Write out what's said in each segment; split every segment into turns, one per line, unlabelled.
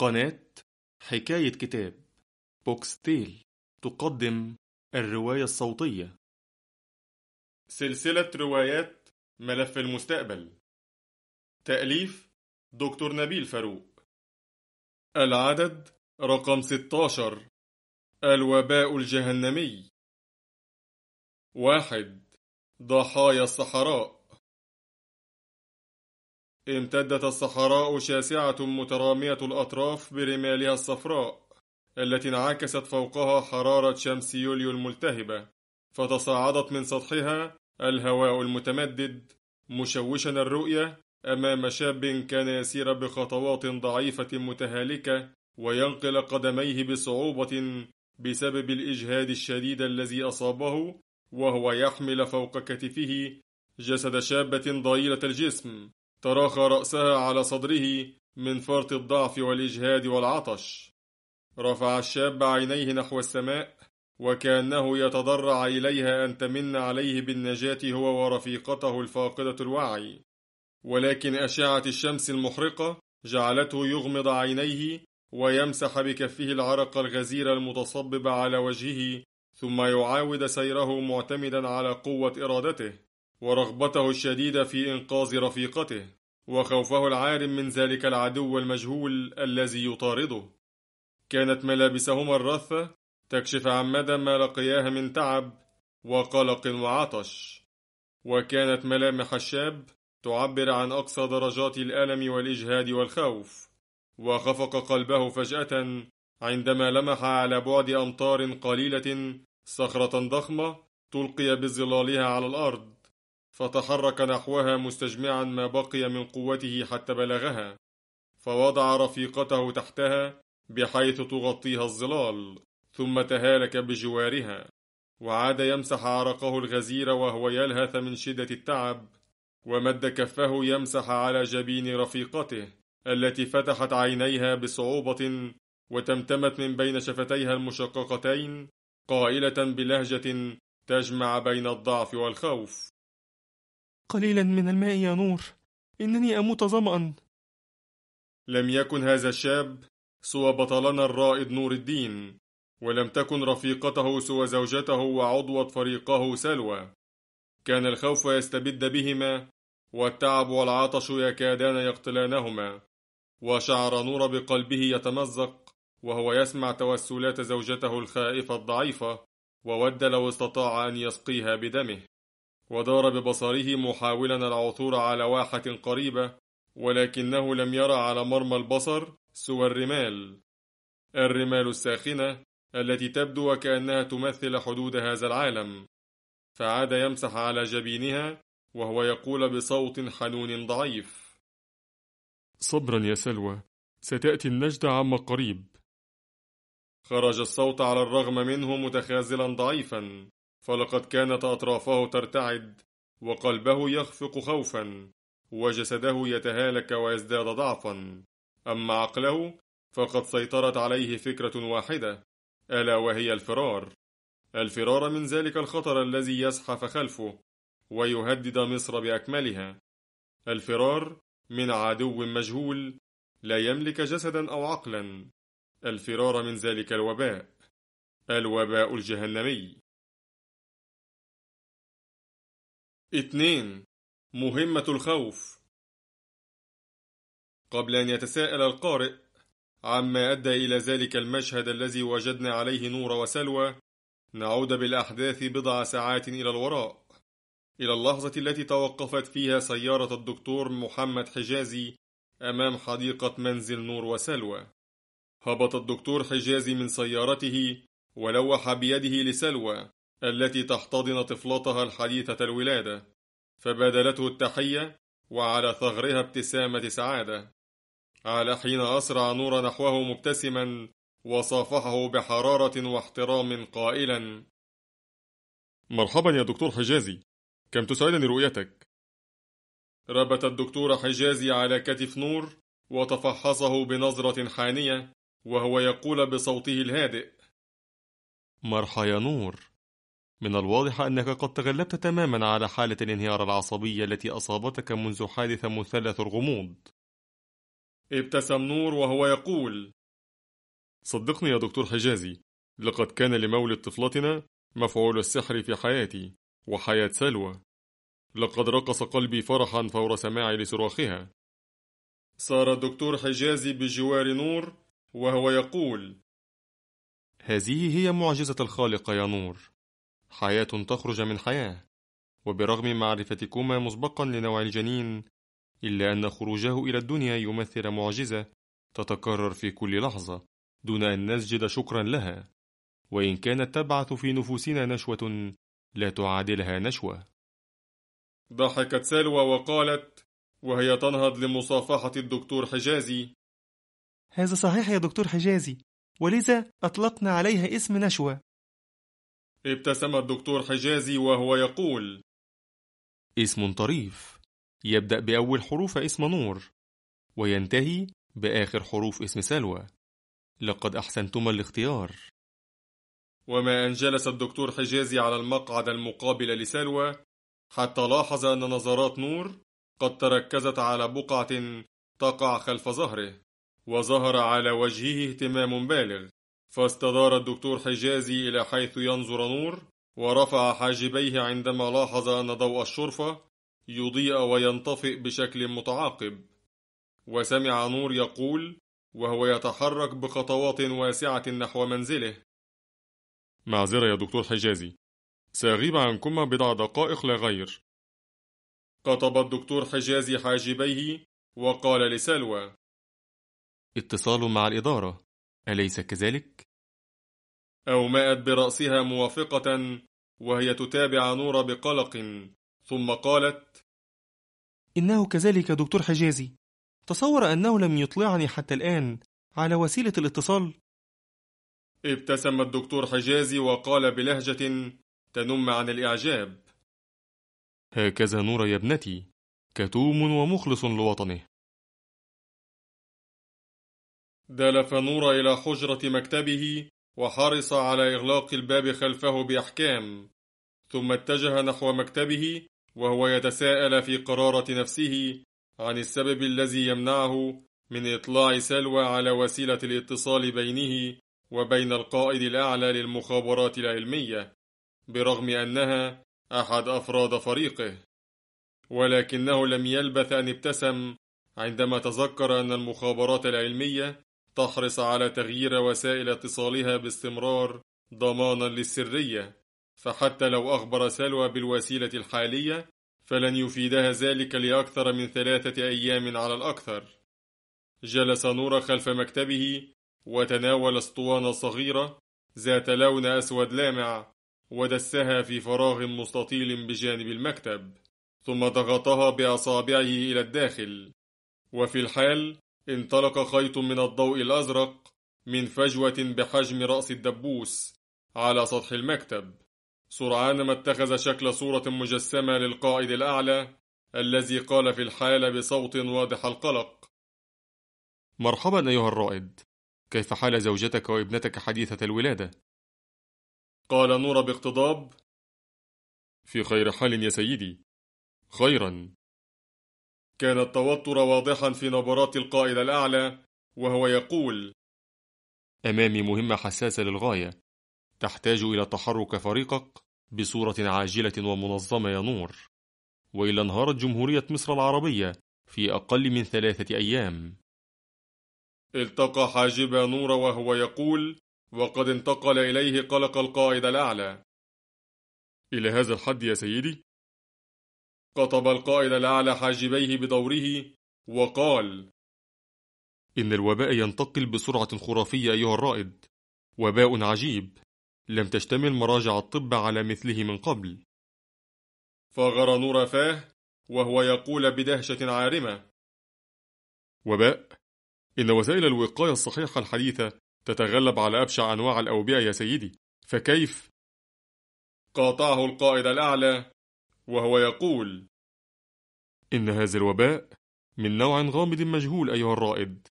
قناة حكاية كتاب بوكستيل تقدم
الرواية الصوتية سلسلة روايات ملف المستقبل تأليف دكتور نبيل فاروق العدد رقم 16 الوباء الجهنمي واحد ضحايا الصحراء امتدت الصحراء شاسعة مترامية
الأطراف برمالها الصفراء التي انعكست فوقها حرارة شمس يوليو الملتهبة فتصاعدت من سطحها الهواء المتمدد مشوشا الرؤية أمام شاب كان يسير بخطوات ضعيفة متهالكة وينقل قدميه بصعوبة بسبب الإجهاد الشديد الذي أصابه وهو يحمل فوق كتفه جسد شابة ضئيلة الجسم تراخى رأسها على صدره من فرط الضعف والإجهاد والعطش رفع الشاب عينيه نحو السماء وكأنه يتضرع إليها أن تمن عليه بالنجاة هو ورفيقته الفاقدة الوعي ولكن أشعة الشمس المحرقة جعلته يغمض عينيه ويمسح بكفه العرق الغزير المتصبب على وجهه ثم يعاود سيره معتمدا على قوة إرادته ورغبته الشديدة في إنقاذ رفيقته وخوفه العارم من ذلك العدو المجهول الذي يطارده كانت ملابسهما الرثة تكشف عن مدى ما لقياه من تعب وقلق وعطش وكانت ملامح الشاب تعبر عن أقصى درجات الألم والإجهاد والخوف وخفق قلبه فجأة عندما لمح على بعد أمتار قليلة صخرة ضخمة تلقي بظلالها على الأرض فتحرك نحوها مستجمعا ما بقي من قوته حتى بلغها فوضع رفيقته تحتها بحيث تغطيها الظلال ثم تهالك بجوارها وعاد يمسح عرقه الغزير وهو يلهث من شدة التعب ومد كفه يمسح على جبين رفيقته التي فتحت عينيها بصعوبة وتمتمت من بين شفتيها المشققتين قائلة بلهجة تجمع بين الضعف والخوف
قليلا من الماء يا نور إنني أموت ظمأ
لم يكن هذا الشاب سوى بطلنا الرائد نور الدين ولم تكن رفيقته سوى زوجته وعضوة فريقه سلوى كان الخوف يستبد بهما والتعب والعطش يكادان يقتلانهما وشعر نور بقلبه يتمزق وهو يسمع توسلات زوجته الخائفة الضعيفة وود لو استطاع أن يسقيها بدمه ودار ببصره محاولا العثور على واحة قريبة ولكنه لم يرى على مرمى البصر سوى الرمال الرمال الساخنة التي تبدو وكأنها تمثل حدود هذا العالم فعاد يمسح على جبينها وهو يقول بصوت حنون ضعيف صبرا يا سلوى ستأتي النجدة عما قريب خرج الصوت على الرغم منه متخاذلا ضعيفا فلقد كانت أطرافه ترتعد وقلبه يخفق خوفا وجسده يتهالك ويزداد ضعفا أما عقله فقد سيطرت عليه فكرة واحدة ألا وهي الفرار الفرار من ذلك الخطر الذي يزحف خلفه ويهدد مصر بأكملها الفرار من عدو مجهول لا يملك جسدا
أو عقلا الفرار من ذلك الوباء الوباء الجهنمي اثنين مهمة الخوف قبل أن يتساءل القارئ
عما أدى إلى ذلك المشهد الذي وجدنا عليه نور وسلوى نعود بالأحداث بضع ساعات إلى الوراء إلى اللحظة التي توقفت فيها سيارة الدكتور محمد حجازي أمام حديقة منزل نور وسلوى هبط الدكتور حجازي من سيارته ولوح بيده لسلوى التي تحتضن طفلتها الحديثة الولادة فبادلته التحية وعلى ثغرها ابتسامة سعادة على حين أسرع نور نحوه مبتسما وصافحه بحرارة واحترام قائلا مرحبا يا دكتور حجازي كم تسعدني رؤيتك ربت الدكتور حجازي على كتف نور وتفحصه بنظرة حانية وهو يقول بصوته الهادئ مرحى يا نور من الواضح أنك قد تغلبت تماما على حالة الانهيار العصبي التي أصابتك منذ حادث مثلث الغموض ابتسم نور وهو يقول صدقني يا دكتور حجازي لقد كان لمولد طفلتنا مفعول السحر في حياتي وحياة سلوى لقد رقص قلبي فرحا فور سماعي لصراخها سار الدكتور حجازي بجوار نور وهو يقول هذه هي معجزة الخالق يا نور حياة تخرج من حياة وبرغم معرفتكما مسبقا لنوع الجنين إلا أن خروجه إلى الدنيا يمثل معجزة تتكرر في كل لحظة دون أن نسجد شكرا لها وإن كانت تبعث في نفوسنا نشوة لا تعادلها نشوة ضحكت سلوى وقالت وهي تنهض لمصافحة الدكتور حجازي
هذا صحيح يا دكتور حجازي ولذا أطلقنا عليها اسم نشوة
ابتسم الدكتور حجازي وهو يقول اسم طريف يبدأ بأول حروف اسم نور وينتهي بآخر حروف اسم سلوى لقد أحسنتما الاختيار وما أن جلس الدكتور حجازي على المقعد المقابل لسلوى حتى لاحظ أن نظرات نور قد تركزت على بقعة تقع خلف ظهره وظهر على وجهه اهتمام بالغ فاستدار الدكتور حجازي إلى حيث ينظر نور ورفع حاجبيه عندما لاحظ أن ضوء الشرفة يضيء وينطفئ بشكل متعاقب وسمع نور يقول وهو يتحرك بخطوات واسعة نحو منزله معذرة يا دكتور حجازي سأغيب عنكما بضع دقائق لا غير قطب الدكتور حجازي حاجبيه وقال لسلوى اتصال مع الإدارة أليس كذلك؟ أومأت برأسها موافقة وهي تتابع نور بقلق ثم قالت
إنه كذلك دكتور حجازي تصور أنه لم يطلعني حتى الآن
على وسيلة الاتصال ابتسم الدكتور حجازي وقال
بلهجة تنم عن الإعجاب هكذا نور يا ابنتي كتوم ومخلص لوطنه
دلف نور إلى حجرة مكتبه وحرص على إغلاق الباب خلفه بأحكام ثم اتجه نحو مكتبه وهو يتساءل في قرارة نفسه عن السبب الذي يمنعه من إطلاع سلوى على وسيلة الاتصال بينه وبين القائد الأعلى للمخابرات العلمية برغم أنها أحد أفراد فريقه ولكنه لم يلبث أن ابتسم عندما تذكر أن المخابرات العلمية تحرص على تغيير وسائل اتصالها باستمرار ضمانا للسرية فحتى لو أخبر سلوى بالوسيلة الحالية فلن يفيدها ذلك لأكثر من ثلاثة أيام على الأكثر جلس نور خلف مكتبه وتناول اسطوانة صغيرة ذات لون أسود لامع ودسها في فراغ مستطيل بجانب المكتب ثم ضغطها بأصابعه إلى الداخل وفي الحال انطلق خيط من الضوء الأزرق من فجوة بحجم رأس الدبوس على سطح المكتب سرعان ما اتخذ شكل صورة مجسمة للقائد الأعلى الذي قال في الحالة بصوت واضح القلق مرحبا أيها الرائد
كيف حال زوجتك وابنتك حديثة الولادة؟ قال نورا باقتضاب في خير حال يا سيدي خيرا
كان التوتر واضحا في نبرات القائد الأعلى وهو يقول أمامي مهمة حساسة للغاية تحتاج إلى تحرك فريقك بصورة عاجلة ومنظمة يا نور وإلا انهارت جمهورية مصر العربية في أقل من ثلاثة أيام التقى حاجب نور وهو يقول وقد انتقل إليه قلق القائد الأعلى
إلى هذا الحد يا سيدي قطب القائد الأعلى حاجبيه بدوره وقال إن الوباء ينتقل
بسرعة خرافية أيها الرائد وباء عجيب لم تشتمل مراجع
الطب على مثله من قبل
نور فاه وهو يقول بدهشة عارمة
وباء إن وسائل الوقاية
الصحيحة الحديثة تتغلب على أبشع أنواع الأوبئة يا سيدي فكيف؟ قاطعه القائد الأعلى وهو يقول إن هذا الوباء من نوع غامض مجهول أيها الرائد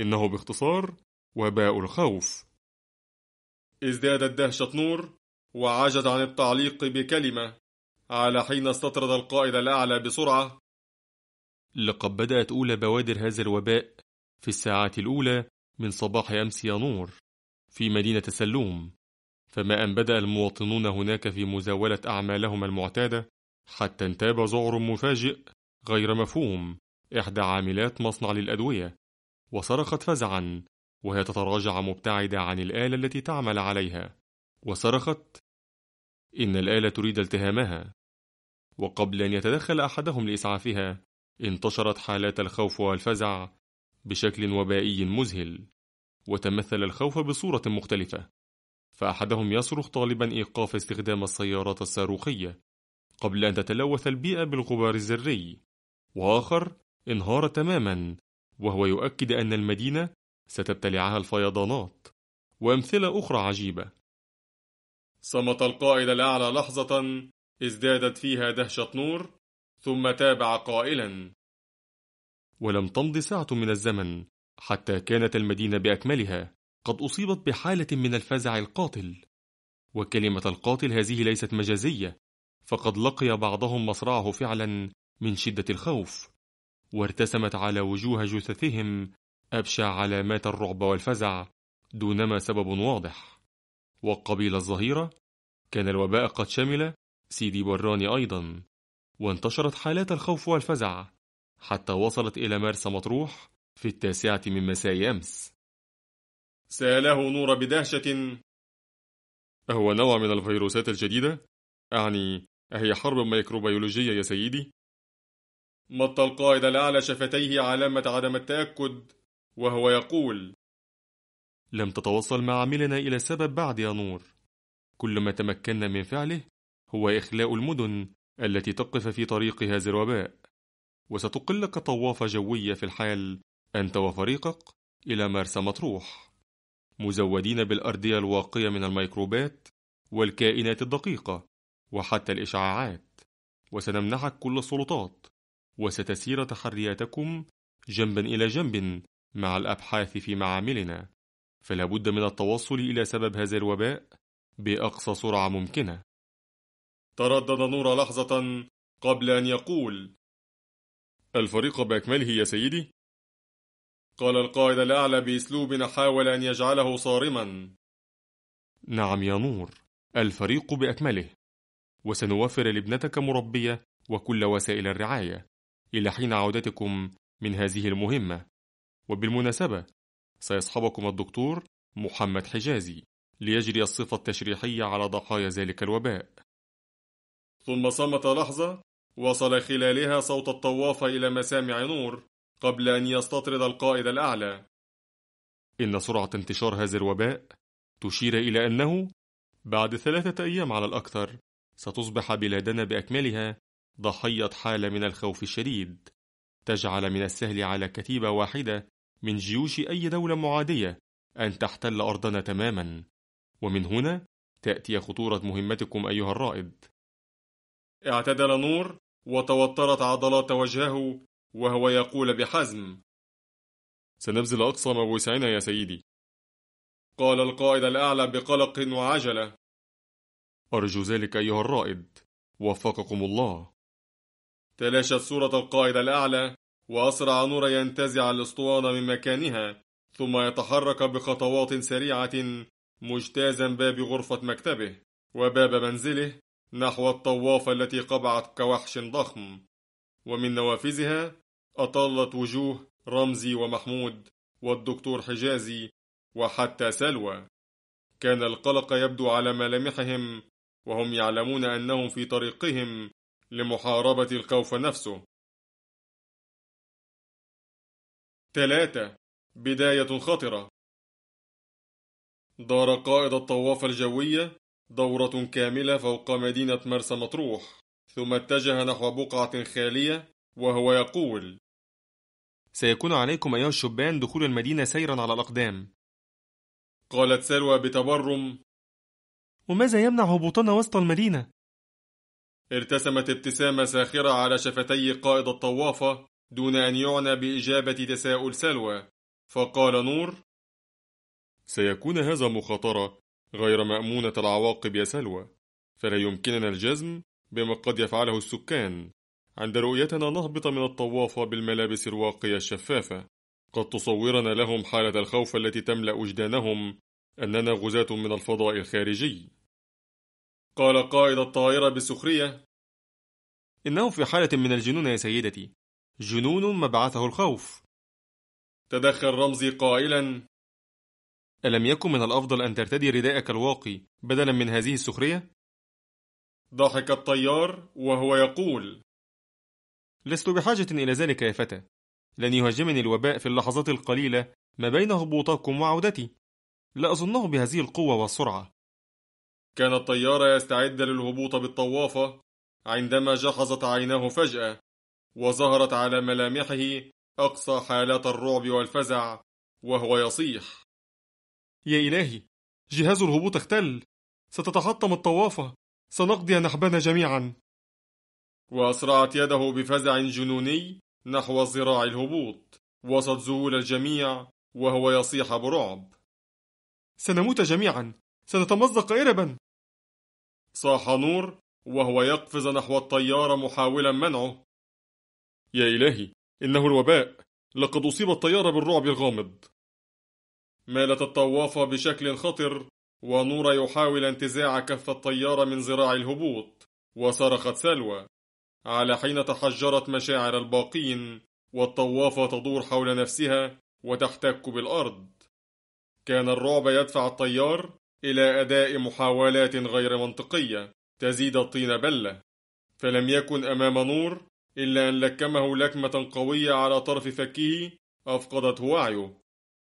إنه باختصار وباء الخوف ازدادت دهشة نور وعجز عن التعليق بكلمة على حين استطرد القائد الأعلى بسرعة لقد بدأت أولى بوادر هذا الوباء في الساعات الأولى من صباح أمس يا نور في مدينة سلوم فما أن بدأ المواطنون هناك في مزاولة أعمالهم المعتادة حتى انتاب ذعر مفاجئ غير مفهوم إحدى عاملات مصنع للأدوية وصرخت فزعا وهي تتراجع مبتعدة عن الآلة التي تعمل عليها وصرخت إن الآلة تريد التهامها وقبل أن يتدخل أحدهم لإسعافها انتشرت حالات الخوف والفزع بشكل وبائي مذهل وتمثل الخوف بصورة مختلفة فأحدهم يصرخ طالبا إيقاف استخدام السيارات الصاروخية قبل أن تتلوث البيئة بالغبار الذري وآخر انهار تماما وهو يؤكد أن المدينة ستبتلعها الفيضانات وأمثلة أخرى عجيبة صمت القائد الأعلى لحظة ازدادت فيها دهشة نور ثم تابع قائلا ولم تمض ساعة من الزمن حتى كانت المدينة بأكملها قد أصيبت بحالة من الفزع القاتل وكلمة القاتل هذه ليست مجازية فقد لقي بعضهم مصرعه فعلا من شدة الخوف وارتسمت على وجوه جثثهم أبشع علامات الرعب والفزع دونما سبب واضح وقبيل الظهيرة كان الوباء قد شمل سيدي براني أيضا وانتشرت حالات الخوف والفزع حتى وصلت إلى مرسى مطروح في التاسعة من مساء أمس
سأله نور بدهشة
أهو نوع من الفيروسات الجديدة؟ أعني أهي حرب ميكروبيولوجية يا سيدي؟ مط القائد الأعلى شفتيه علامة عدم التأكد وهو يقول لم تتوصل مع إلى سبب بعد يا نور كل ما تمكنا من فعله هو إخلاء المدن التي تقف في طريق هذا الوباء وستقلك طوافة جوية في الحال أنت وفريقك إلى مرسى مطروح مزودين بالأردية الواقية من الميكروبات والكائنات الدقيقة وحتى الإشعاعات وسنمنحك كل السلطات وستسير تحرياتكم جنبا إلى جنب مع الأبحاث في معاملنا فلا بد من التوصل إلى سبب هذا الوباء بأقصى سرعة ممكنة تردد نور لحظة قبل أن يقول الفريق بأكمله يا سيدي قال القائد الأعلى بأسلوب حاول أن يجعله صارما نعم يا نور الفريق بأكمله وسنوفر لابنتك مربية وكل وسائل الرعاية إلى حين عودتكم من هذه المهمة وبالمناسبة سيصحبكم الدكتور محمد حجازي ليجري الصفة التشريحية على ضحايا ذلك الوباء ثم صمت لحظة وصل خلالها صوت الطواف إلى مسامع نور قبل أن يستطرد القائد الأعلى إن سرعة انتشار هذا الوباء تشير إلى أنه بعد ثلاثة أيام على الأكثر ستصبح بلادنا بأكملها ضحية حالة من الخوف الشديد تجعل من السهل على كتيبة واحدة من جيوش أي دولة معادية أن تحتل أرضنا تماما ومن هنا تأتي خطورة مهمتكم أيها الرائد اعتدل نور وتوترت عضلات وجهه وهو يقول بحزم سنبذل أقصى ما بوسعنا يا سيدي قال القائد الأعلى بقلق وعجلة
أرجو ذلك أيها الرائد وفقكم الله
تلاشت صورة القائد الأعلى وأسرع نور ينتزع الأسطوانة من مكانها ثم يتحرك بخطوات سريعة مجتازا باب غرفة مكتبه وباب منزله نحو الطوافة التي قبعت كوحش ضخم ومن نوافذها أطلت وجوه رمزي ومحمود والدكتور حجازي وحتى سلوى كان القلق يبدو على ملامحهم
وهم يعلمون أنهم في طريقهم لمحاربة الخوف نفسه. 3. بداية خطرة دار قائد الطوافة الجوية دورة كاملة
فوق مدينة مرسى مطروح ثم اتجه نحو بقعة خالية وهو يقول سيكون عليكم أيها الشبان دخول المدينة سيرا على الأقدام قالت سلوى بتبرم
وماذا يمنع هبوطنا وسط المدينة؟
ارتسمت ابتسامة ساخرة على شفتي قائد الطوافة دون أن يعنى بإجابة تساؤل سلوى فقال نور سيكون هذا مخاطرة غير مأمونة العواقب يا سلوى فلا يمكننا الجزم بما قد يفعله السكان عند رؤيتنا نهبط من الطوافة بالملابس الواقية الشفافة قد تصورنا لهم حالة الخوف التي تملأ وجدانهم أننا غزاة من الفضاء الخارجي قال قائد الطائرة بسخرية إنهم في حالة من الجنون يا سيدتي جنون مبعثه الخوف تدخل رمزي قائلا ألم يكن من الأفضل أن ترتدي ردائك الواقي بدلا من هذه السخرية؟ ضحك الطيار وهو يقول لست بحاجة إلى ذلك يا فتى لن يهاجمني الوباء في اللحظات القليلة ما بين هبوطكم وعودتي لا أظنه بهذه القوة والسرعة كان الطيار يستعد للهبوط بالطوافة عندما جحظت عيناه فجأة وظهرت على ملامحه أقصى حالات الرعب والفزع وهو يصيح
يا إلهي جهاز الهبوط اختل ستتحطم الطوافة سنقضي نحبنا جميعا
وأسرعت يده بفزع جنوني نحو ذراع الهبوط وسط ذهول الجميع وهو يصيح برعب
سنموت جميعا سنتمزق إربا
صاح نور وهو يقفز نحو الطيارة محاولا منعه يا إلهي إنه الوباء لقد أصيب الطيارة بالرعب الغامض مالت الطوافة بشكل خطر ونور يحاول انتزاع كف الطيارة من ذراع الهبوط وصرخت سلوى على حين تحجرت مشاعر الباقين والطوافة تدور حول نفسها وتحتك بالأرض كان الرعب يدفع الطيار إلى أداء محاولات غير منطقية تزيد الطين بلة فلم يكن أمام نور إلا أن لكمه لكمة قوية على طرف فكه أفقدته وعيه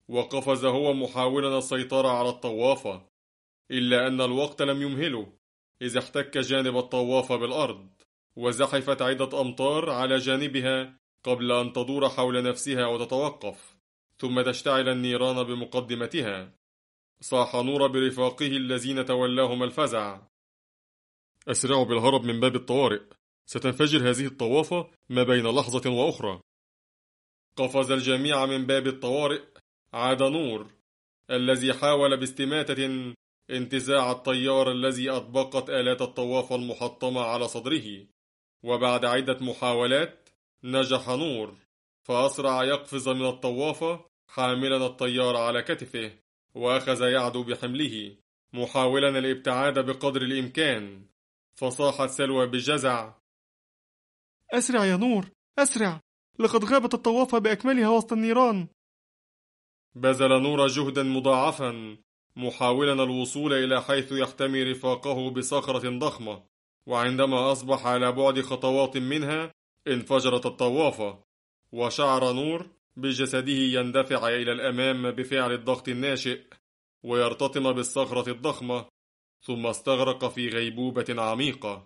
وقفز هو محاولا السيطرة على الطوافة إلا أن الوقت لم يمهله إذ احتك جانب الطوافة بالأرض وزحفت عدة أمطار على جانبها قبل أن تدور حول نفسها وتتوقف ثم تشتعل النيران بمقدمتها صاح نور برفاقه الذين تولاهم الفزع أسرعوا بالهرب من باب الطوارئ ستنفجر هذه الطوافة ما بين لحظة وأخرى قفز الجميع من باب الطوارئ عاد نور الذي حاول باستماتة انتزاع الطيار الذي أطبقت آلات الطوافة المحطمة على صدره وبعد عدة محاولات نجح نور فأسرع يقفز من الطوافة حاملا الطيار على كتفه واخذ يعدو بحمله محاولا الابتعاد بقدر الامكان فصاحت سلوى بجزع
اسرع يا نور اسرع لقد غابت الطوافه باكملها وسط النيران
بذل نور جهدا مضاعفا محاولا الوصول الى حيث يحتمي رفاقه بصخره ضخمه وعندما اصبح على بعد خطوات منها انفجرت الطوافه وشعر نور بجسده يندفع إلى الأمام بفعل الضغط الناشئ ويرتطم بالصخرة الضخمة ثم استغرق في غيبوبة عميقة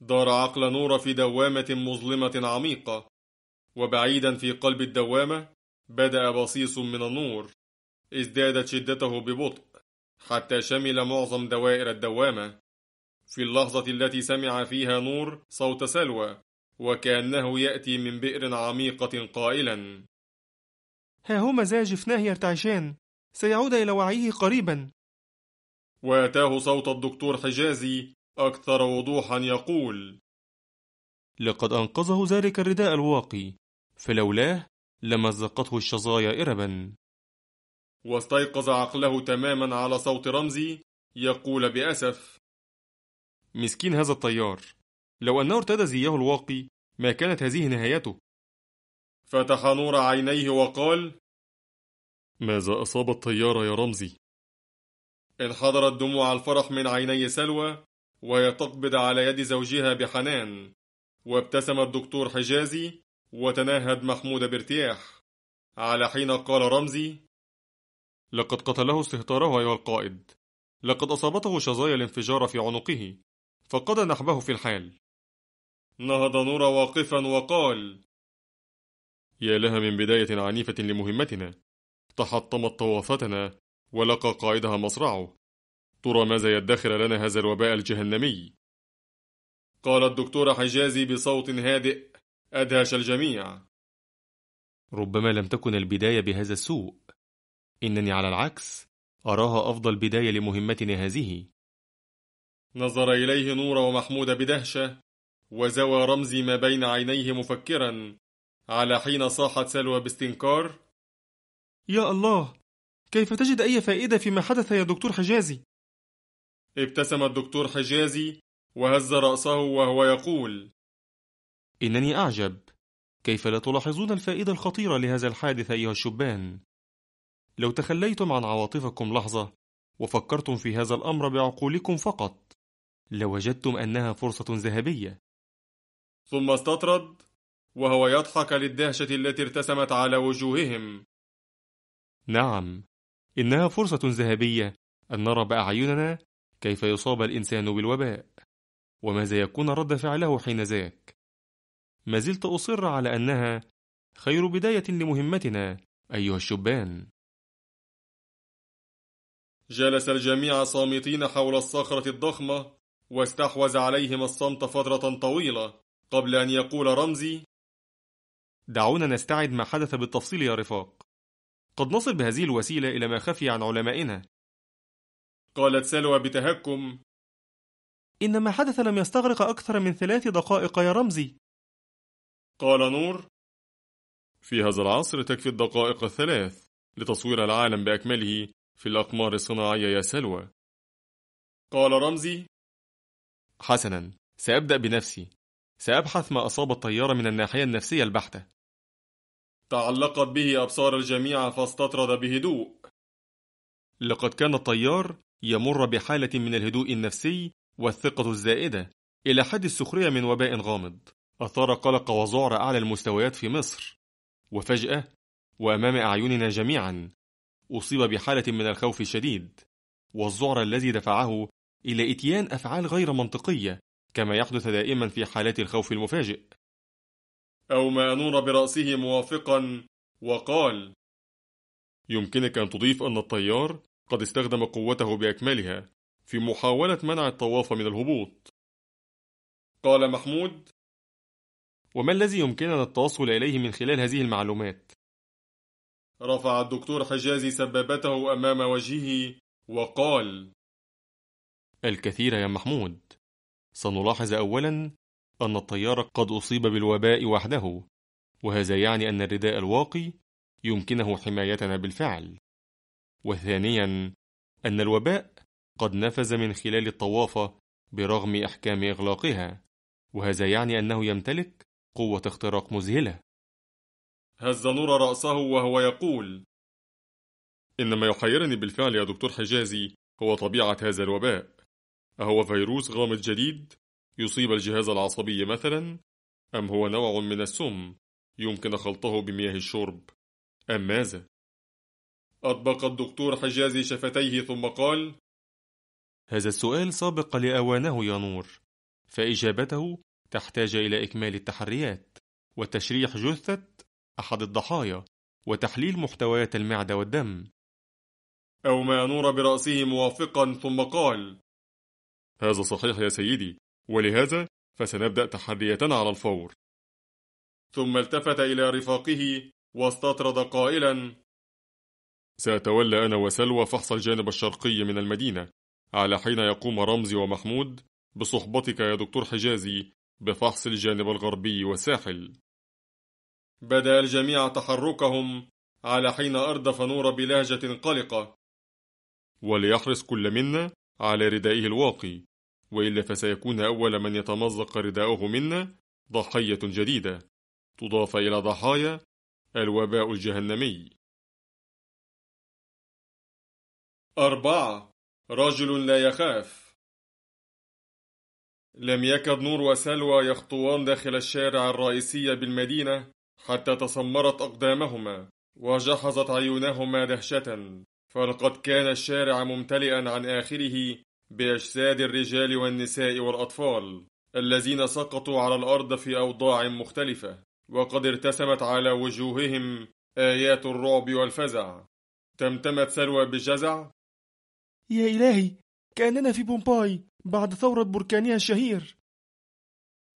دار عقل نور في دوامة مظلمة عميقة وبعيدا في قلب الدوامة بدأ بصيص من النور ازدادت شدته ببطء حتى شمل معظم دوائر الدوامة في اللحظة التي سمع فيها نور صوت سلوى وكأنه يأتي من بئر عميقة قائلا
ها هما ذا جفناه يرتعشان سيعود إلى وعيه قريبا
وأتاه صوت الدكتور حجازي أكثر وضوحا يقول لقد أنقذه ذلك الرداء الواقي فلولاه لمزقته الشظايا إربا واستيقظ عقله تماما على صوت رمزي يقول بأسف مسكين هذا الطيار لو أنه ارتدى زياه الواقي
ما كانت هذه نهايته
فتح نور عينيه وقال
ماذا أصاب الطيارة يا رمزي؟
انحدرت دموع الفرح من عيني سلوى وهي تقبض على يد زوجها بحنان وابتسم الدكتور حجازي وتناهد محمود بارتياح على حين قال رمزي لقد قتله استهتاره أيها القائد لقد أصابته شظايا الانفجار في عنقه فقد نحبه في الحال نهض نورا واقفا وقال يا لها من بداية عنيفة لمهمتنا تحطمت طوافتنا ولقى قائدها مصرعه ترى ماذا يدخر لنا هذا الوباء الجهنمي قال الدكتور حجازي بصوت هادئ أدهش الجميع ربما لم تكن البداية بهذا السوء إنني على العكس أراها أفضل بداية لمهمتنا هذه نظر إليه نور ومحمود بدهشة وزوى رمزي ما بين عينيه مفكرا على حين صاحت سلوى باستنكار
يا الله كيف تجد أي فائدة فيما حدث يا دكتور حجازي؟
ابتسم الدكتور حجازي وهز رأسه وهو يقول إنني أعجب كيف لا تلاحظون الفائدة الخطيرة لهذا الحادث أيها الشبان؟ لو تخليتم عن عواطفكم لحظة وفكرتم في هذا الأمر بعقولكم فقط لوجدتم أنها فرصة ذهبية ثم استطرد وهو يضحك للدهشة التي ارتسمت على وجوههم نعم إنها فرصة ذهبية أن نرى بأعيننا كيف يصاب الإنسان بالوباء وماذا يكون رد فعله حين ذاك ما زلت أصر على أنها خير بداية لمهمتنا أيها
الشبان
جلس الجميع صامتين حول الصخرة الضخمة واستحوذ عليهم الصمت فترة طويلة قبل أن يقول رمزي دعونا نستعد ما حدث بالتفصيل يا رفاق قد نصل بهذه الوسيلة إلى ما خفي عن علمائنا قالت سلوى بتهكم
إن ما حدث لم يستغرق أكثر من ثلاث دقائق يا رمزي
قال نور في هذا العصر تكفي الدقائق الثلاث لتصوير العالم بأكمله في الأقمار الصناعية يا سلوى
قال رمزي حسنا سأبدأ بنفسي سأبحث ما أصاب الطيارة من الناحية النفسية البحتة. تعلقت به أبصار الجميع فاستطرد بهدوء. لقد كان الطيار يمر بحالة من الهدوء النفسي والثقة الزائدة إلى حد السخرية من وباء غامض أثار قلق وذعر أعلى المستويات في مصر وفجأة وأمام أعيننا جميعا أصيب بحالة من الخوف الشديد والذعر الذي دفعه إلى إتيان أفعال غير منطقية كما يحدث دائما في حالات الخوف المفاجئ أو ما نور برأسه موافقا وقال يمكنك أن تضيف أن الطيار قد استخدم قوته بأكملها في محاولة منع الطواف من الهبوط قال محمود وما الذي يمكننا التوصل إليه من خلال هذه المعلومات؟ رفع الدكتور حجازي سبابته أمام وجهه وقال الكثير يا محمود سنلاحظ أولا أن الطيار قد أصيب بالوباء وحده وهذا يعني أن الرداء الواقي يمكنه حمايتنا بالفعل وثانيا أن الوباء قد نفذ من خلال الطوافة برغم إحكام إغلاقها وهذا يعني أنه يمتلك قوة اختراق مذهلة هز نور رأسه وهو يقول إن ما يحيرني بالفعل يا دكتور حجازي هو طبيعة هذا الوباء أهو فيروس غامض جديد يصيب الجهاز العصبي مثلا أم هو نوع من السم يمكن خلطه بمياه الشرب أم ماذا؟ أطبق الدكتور حجازي شفتيه ثم قال هذا السؤال سابق لأوانه يا نور فإجابته تحتاج إلى إكمال التحريات وتشريح جثة أحد الضحايا وتحليل محتويات المعدة والدم أو ما نور برأسه موافقا ثم قال هذا صحيح يا سيدي ولهذا فسنبدأ تحريتنا على الفور ثم التفت إلى رفاقه واستطرد قائلا سأتولى أنا وسلوى فحص الجانب الشرقي من المدينة على حين يقوم رمزي ومحمود بصحبتك يا دكتور حجازي بفحص الجانب الغربي والساحل بدأ الجميع تحركهم على حين أردف نور بلهجة قلقة وليحرص كل منا على ردائه الواقي وإلا فسيكون أول من يتمزق رداؤه منا ضحية
جديدة تضاف إلى ضحايا الوباء الجهنمي أربعة رجل لا يخاف لم يكد نور وسلوى يخطوان داخل الشارع
الرئيسي بالمدينة حتى تسمرت أقدامهما وجحظت عيونهما دهشة فلقد كان الشارع ممتلئا عن آخره باجساد الرجال والنساء والاطفال الذين سقطوا على الارض في اوضاع مختلفه وقد ارتسمت على وجوههم ايات الرعب والفزع تمتمت سلوى بجزع
يا الهي كاننا في بومباي بعد ثوره بركانها الشهير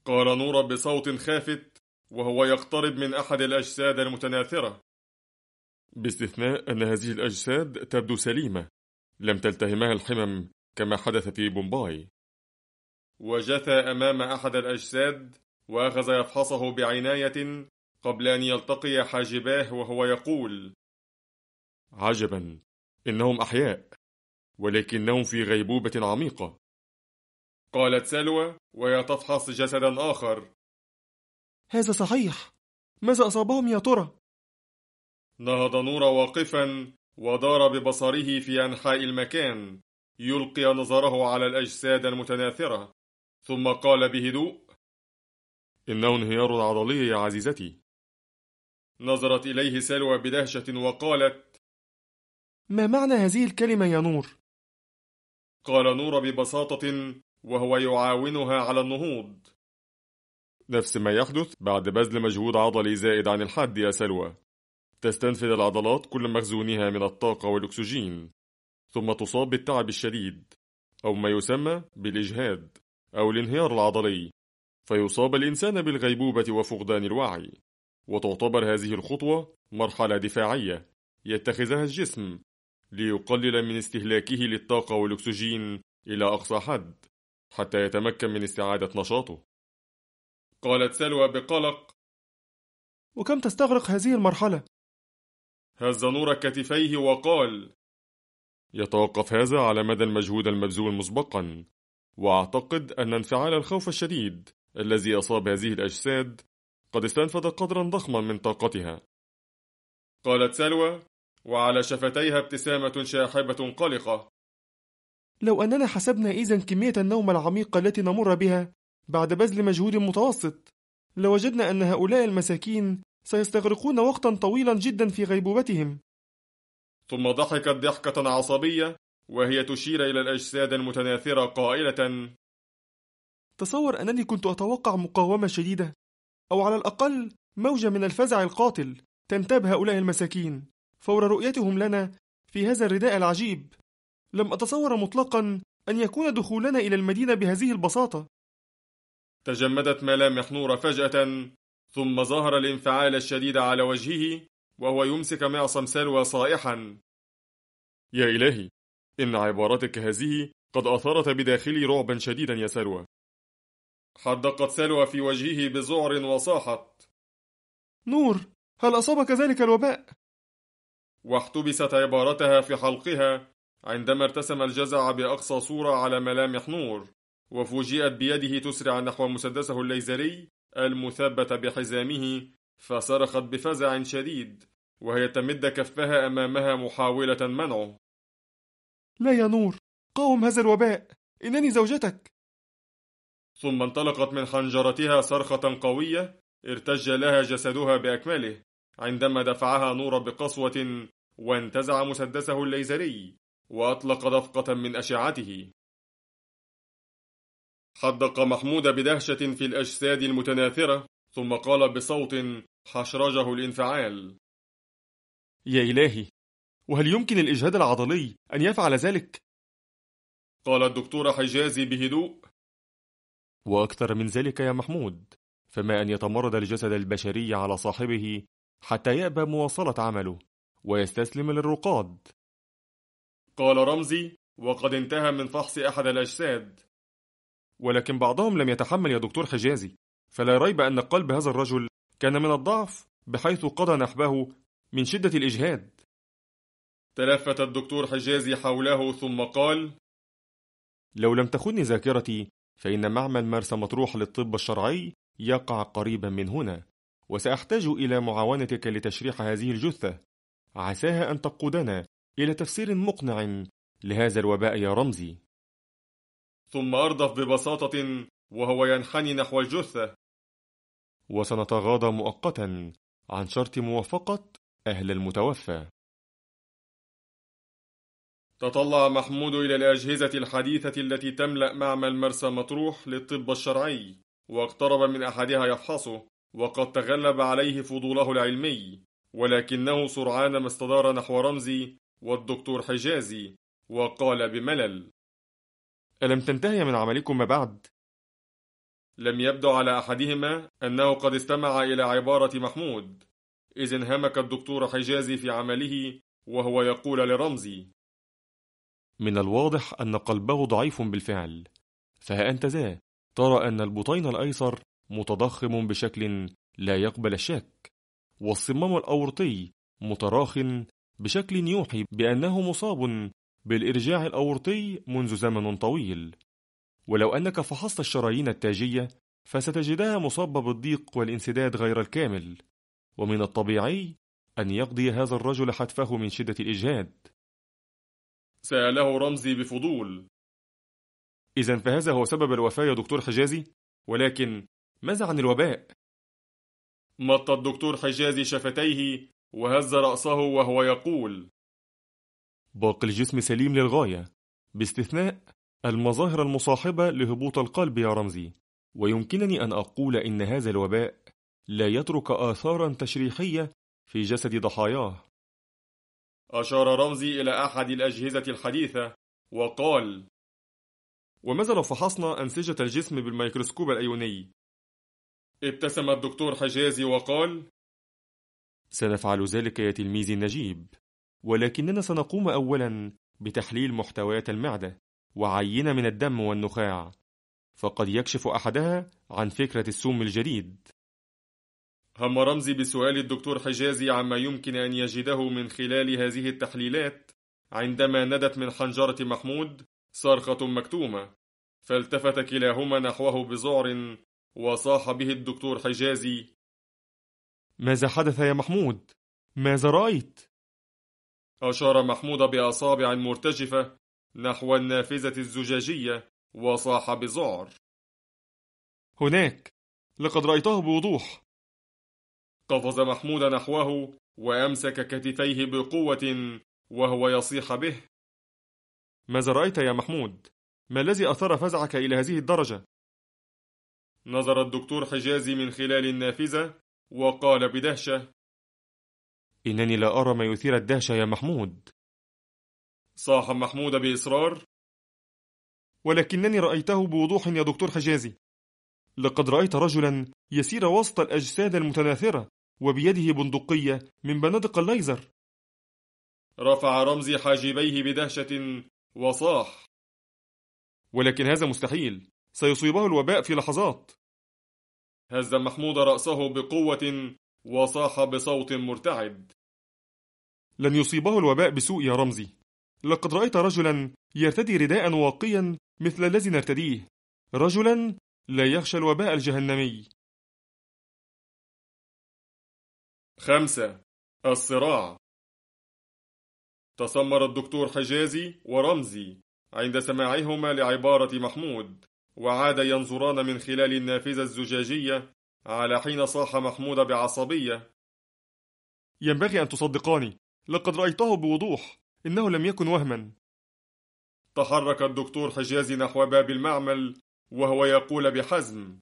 قال نورا بصوت خافت وهو يقترب من احد الاجساد المتناثره باستثناء ان هذه الاجساد تبدو سليمه لم تلتهمها الحمم كما حدث في بومباي وجثى أمام أحد الأجساد وأخذ يفحصه بعناية قبل أن يلتقي حاجباه وهو يقول
عجبا إنهم أحياء ولكنهم في غيبوبة عميقة قالت سلوى وهي تفحص جسدا آخر
هذا صحيح ماذا أصابهم يا ترى؟
نهض نور
واقفا ودار ببصره في أنحاء المكان يلقي نظره على الأجساد المتناثرة ثم قال بهدوء إنه انهيار عضلي يا عزيزتي نظرت إليه سلوى بدهشة وقالت
ما معنى هذه الكلمة يا نور؟
قال نور ببساطة وهو يعاونها على النهوض نفس ما
يحدث بعد بذل مجهود عضلي زائد عن الحد يا سلوى تستنفذ العضلات كل مخزونها من الطاقة والأكسجين ثم تصاب بالتعب الشديد أو ما يسمى بالإجهاد أو الانهيار العضلي فيصاب الإنسان بالغيبوبة وفقدان الوعي وتعتبر هذه الخطوة مرحلة دفاعية يتخذها الجسم ليقلل من استهلاكه للطاقة والأكسجين إلى
أقصى حد حتى يتمكن من استعادة نشاطه قالت سلوى بقلق
وكم تستغرق هذه المرحلة؟
هز نور
كتفيه وقال يتوقف هذا على مدى المجهود المبذول مسبقا وأعتقد أن انفعال الخوف الشديد الذي أصاب هذه الأجساد قد استنفذ قدرا ضخما من طاقتها قالت سلوى وعلى شفتيها ابتسامة شاحبة قلقة
لو أننا حسبنا إذا كمية النوم العميقة التي نمر بها بعد بذل مجهود متوسط لوجدنا أن هؤلاء المساكين سيستغرقون وقتا طويلا جدا في غيبوبتهم
ثم ضحكت ضحكة عصبية وهي تشير إلى الأجساد المتناثرة قائلة
تصور أنني كنت أتوقع مقاومة شديدة أو على الأقل موجة من الفزع القاتل تنتاب هؤلاء المساكين فور رؤيتهم لنا في هذا الرداء العجيب لم أتصور مطلقا أن يكون دخولنا إلى المدينة بهذه البساطة
تجمدت ملامح نور فجأة ثم ظهر الانفعال الشديد على وجهه وهو يمسك مع سمسالها صائحا يا إلهي إن عبارتك هذه قد أثارت بداخلي رعبا شديدا يا سلوى حدقت سلوى في وجهه بزعر وصاحت
نور هل أصابك ذلك الوباء؟
واحتبست عبارتها في حلقها عندما ارتسم الجزع بأقصى صورة على ملامح نور وفوجئت بيده تسرع نحو مسدسه الليزري المثبت بحزامه فصرخت بفزع شديد وهي تمد كفها أمامها محاولة منعه
لا يا نور قاوم هذا الوباء إنني زوجتك
ثم انطلقت من حنجرتها صرخة قوية ارتج لها جسدها بأكمله عندما دفعها نور بقسوة وانتزع مسدسه الليزري وأطلق دفقة من أشعته حدق محمود بدهشة في الأجساد المتناثرة ثم قال بصوت حشرجه الانفعال يا إلهي وهل يمكن الإجهاد العضلي أن يفعل ذلك؟ قال الدكتور حجازي بهدوء وأكثر من ذلك يا محمود فما أن يتمرد الجسد البشري على صاحبه حتى يأبى مواصلة عمله ويستسلم للرقاد قال رمزي وقد انتهى من فحص أحد الأجساد ولكن بعضهم لم يتحمل يا دكتور حجازي فلا ريب أن قلب هذا الرجل كان من الضعف بحيث قضى نحبه من شدة الإجهاد تلفت الدكتور حجازي حوله ثم قال لو لم تخني ذاكرتي فإن معمل مرسى مطروح للطب الشرعي يقع قريبا من هنا وسأحتاج إلى معاونتك لتشريح هذه الجثة عساها أن تقودنا إلى تفسير مقنع لهذا الوباء يا رمزي ثم أردف ببساطة وهو ينحني نحو الجثة وسنتغاضى مؤقتا عن شرط موافقة أهل المتوفى تطلع محمود إلى الأجهزة الحديثة التي تملأ معمل مرسى مطروح للطب الشرعي واقترب من أحدها يفحصه وقد تغلب عليه فضوله العلمي ولكنه سرعان ما استدار نحو رمزي والدكتور حجازي وقال بملل ألم تنتهي من عملكم بعد؟ لم يبدو على أحدهما أنه قد استمع إلى عبارة محمود إذ انهمك الدكتور حجازي في عمله وهو يقول لرمزي من الواضح أن قلبه ضعيف بالفعل فها أنت ذا ترى أن البطين الأيسر متضخم بشكل لا يقبل الشك والصمام الأورطي متراخٍ بشكل يوحي بأنه مصاب بالإرجاع الأورطي منذ زمن طويل ولو أنك فحصت الشرايين التاجية فستجدها مصابة بالضيق والانسداد غير الكامل ومن الطبيعي أن يقضي هذا الرجل حتفه من شدة الإجهاد
سأله رمزي بفضول
إذا فهذا هو سبب الوفاة يا دكتور حجازي ولكن ماذا عن الوباء؟ مط الدكتور حجازي شفتيه وهز رأسه وهو يقول باقي الجسم سليم للغاية باستثناء المظاهر المصاحبة لهبوط القلب يا رمزي ويمكنني أن أقول إن هذا الوباء لا يترك آثارا تشريحية في جسد ضحاياه أشار رمزي إلى أحد الأجهزة الحديثة وقال وماذا لو فحصنا أنسجة الجسم بالميكروسكوب الأيوني؟ ابتسم الدكتور حجازي وقال سنفعل ذلك يا تلميذي النجيب ولكننا سنقوم أولا بتحليل محتويات المعدة وعينة من الدم والنخاع فقد يكشف أحدها عن فكرة السم الجديد هم رمزي بسؤال الدكتور حجازي عما يمكن أن يجده من خلال هذه التحليلات عندما ندت من حنجرة محمود صرخة مكتومة فالتفت كلاهما نحوه بذعر وصاح به الدكتور حجازي
ماذا حدث يا محمود؟ ماذا رأيت؟
أشار محمود بأصابع مرتجفة نحو النافذة الزجاجية وصاح بزعر
هناك لقد رأيته بوضوح
قفز محمود نحوه وأمسك كتفيه بقوة وهو يصيح به ماذا رأيت يا محمود؟ ما الذي أثار فزعك إلى هذه الدرجة؟ نظر الدكتور حجازي من خلال
النافذة وقال بدهشة
إنني لا أرى ما يثير الدهشة يا محمود
صاح محمود بإصرار
ولكنني رأيته بوضوح يا دكتور حجازي لقد رأيت رجلا يسير وسط الأجساد المتناثرة وبيده بندقية من بنادق الليزر
رفع رمزي حاجبيه بدهشة وصاح ولكن هذا مستحيل سيصيبه الوباء في لحظات هز محمود رأسه بقوة وصاح بصوت مرتعد لن يصيبه
الوباء بسوء يا رمزي لقد رأيت رجلا يرتدي رداء واقيا
مثل
الذي نرتديه رجلا لا يخشى الوباء الجهنمي خمسة الصراع تسمر الدكتور حجازي ورمزي عند سماعهما لعبارة
محمود وعاد ينظران من خلال النافذة الزجاجية على حين صاح محمود بعصبية ينبغي أن تصدقاني لقد رأيته بوضوح إنه لم يكن وهما تحرك الدكتور حجازي نحو باب المعمل وهو يقول بحزم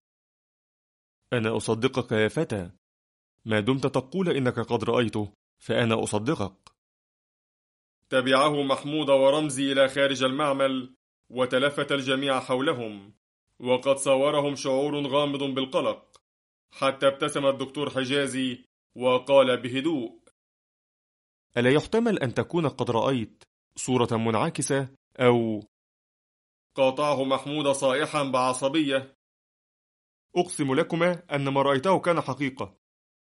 أنا أصدقك يا فتى ما دمت تقول إنك قد رأيته فأنا أصدقك تبعه محمود ورمزي إلى خارج المعمل وتلفت الجميع حولهم وقد صورهم شعور غامض بالقلق حتى ابتسم الدكتور حجازي وقال بهدوء ألا يحتمل أن تكون قد رأيت صورة منعكسة أو قاطعه محمود صائحا بعصبية أقسم لكما أن ما رأيته كان حقيقة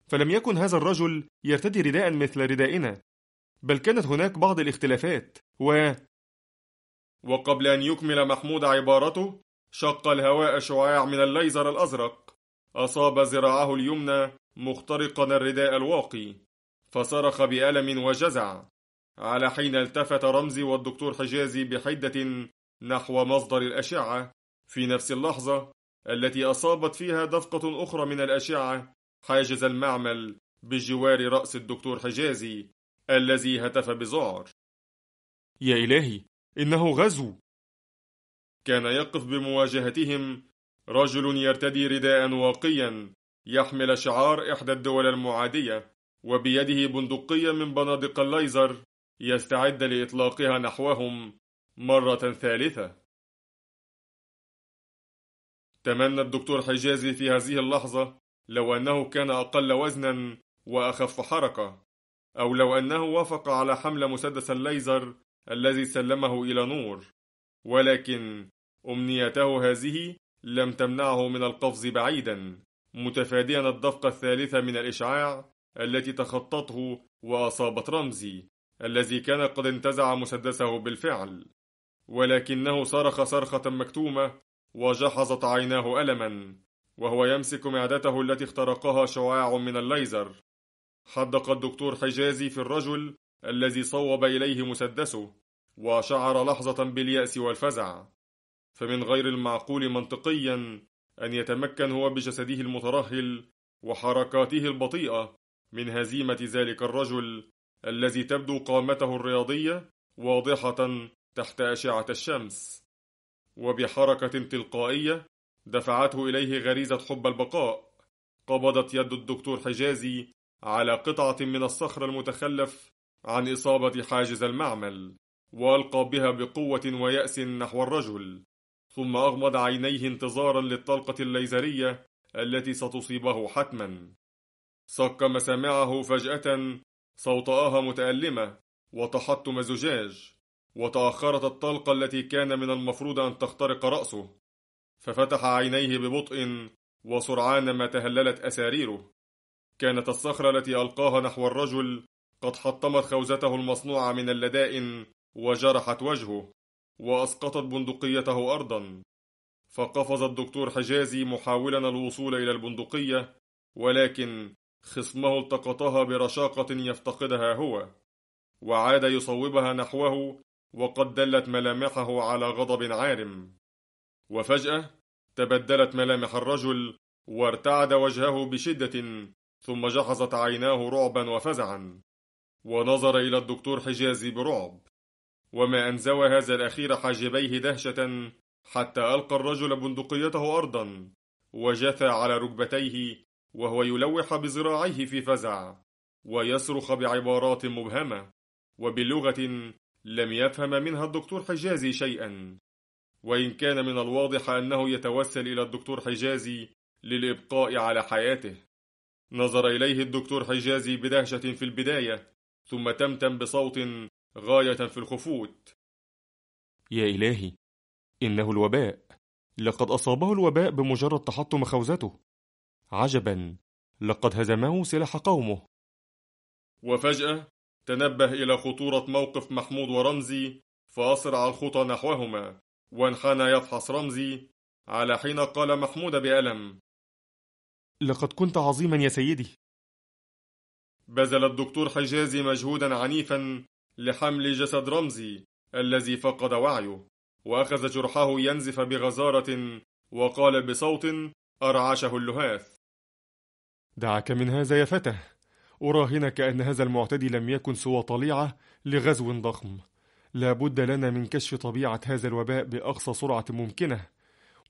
فلم يكن هذا الرجل يرتدي رداء مثل ردائنا بل كانت هناك بعض الاختلافات و وقبل أن يكمل محمود عبارته شق الهواء شعاع من الليزر الأزرق أصاب ذراعه اليمنى مخترقا الرداء الواقي فصرخ بألم وجزع على حين التفت رمزي والدكتور حجازي بحدة نحو مصدر الأشعة في نفس اللحظة التي أصابت فيها دفقة أخرى من الأشعة حاجز المعمل بجوار رأس الدكتور حجازي الذي هتف بذعر يا إلهي إنه غزو كان يقف بمواجهتهم رجل يرتدي رداء واقيا يحمل شعار إحدى الدول المعادية وبيده بندقية من بنادق الليزر يستعد لإطلاقها نحوهم مرة ثالثة تمنى الدكتور حجازي في هذه اللحظة لو أنه كان أقل وزنا وأخف حركة أو لو أنه وافق على حمل مسدس الليزر الذي سلمه إلى نور ولكن أمنيته هذه لم تمنعه من القفز بعيدا متفاديا الدفقة الثالثة من الإشعاع التي تخطته وأصابت رمزي الذي كان قد انتزع مسدسه بالفعل ولكنه صرخ صرخة مكتومة وجحظت عيناه ألما وهو يمسك معدته التي اخترقها شعاع من الليزر حدق الدكتور حجازي في الرجل الذي صوب إليه مسدسه وشعر لحظة باليأس والفزع فمن غير المعقول منطقيا أن يتمكن هو بجسده المترهل وحركاته البطيئة من هزيمة ذلك الرجل الذي تبدو قامته الرياضية واضحة تحت أشعة الشمس وبحركة تلقائية دفعته إليه غريزة حب البقاء قبضت يد الدكتور حجازي على قطعة من الصخر المتخلف عن إصابة حاجز المعمل وألقى بها بقوة ويأس نحو الرجل ثم أغمض عينيه انتظارا للطلقة الليزرية التي ستصيبه حتما صك مسامعه فجأة صوت آها متألمة وتحطم زجاج وتأخرت الطلقة التي كان من المفروض أن تخترق رأسه ففتح عينيه ببطء وسرعان ما تهللت أساريره كانت الصخرة التي ألقاها نحو الرجل قد حطمت خوذته المصنوعة من اللدائن وجرحت وجهه وأسقطت بندقيته أرضا فقفز الدكتور حجازي محاولا الوصول إلى البندقية ولكن خصمه التقطها برشاقة يفتقدها هو وعاد يصوبها نحوه وقد دلت ملامحه على غضب عارم وفجأة تبدلت ملامح الرجل وارتعد وجهه بشدة ثم جحظت عيناه رعبا وفزعا ونظر إلى الدكتور حجازي برعب وما أنزوى هذا الأخير حاجبيه دهشة حتى ألقى الرجل بندقيته أرضا وجثى على ركبتيه وهو يلوح بذراعيه في فزع ويصرخ بعبارات مبهمة وبلغة لم يفهم منها الدكتور حجازي شيئا وإن كان من الواضح أنه يتوسل إلى الدكتور حجازي للإبقاء على حياته نظر إليه الدكتور حجازي بدهشة في البداية ثم تمتم بصوت
غاية في الخفوت
يا إلهي إنه الوباء لقد أصابه الوباء بمجرد تحطم خوذته عجبا لقد هزمه سلاح قومه وفجأة تنبه إلى خطورة موقف محمود ورمزي فأسرع الخطى نحوهما وانحنى يفحص رمزي على حين قال محمود بألم
لقد كنت عظيما يا سيدي
بذل الدكتور حجازي مجهودا عنيفا لحمل جسد رمزي الذي فقد وعيه وأخذ جرحه ينزف بغزارة وقال بصوت أرعشه اللهاث دعك من هذا يا فتى أراهنك أن هذا المعتدي لم يكن سوى طليعة لغزو ضخم لا بد لنا من كشف طبيعة هذا الوباء بأقصى سرعة ممكنة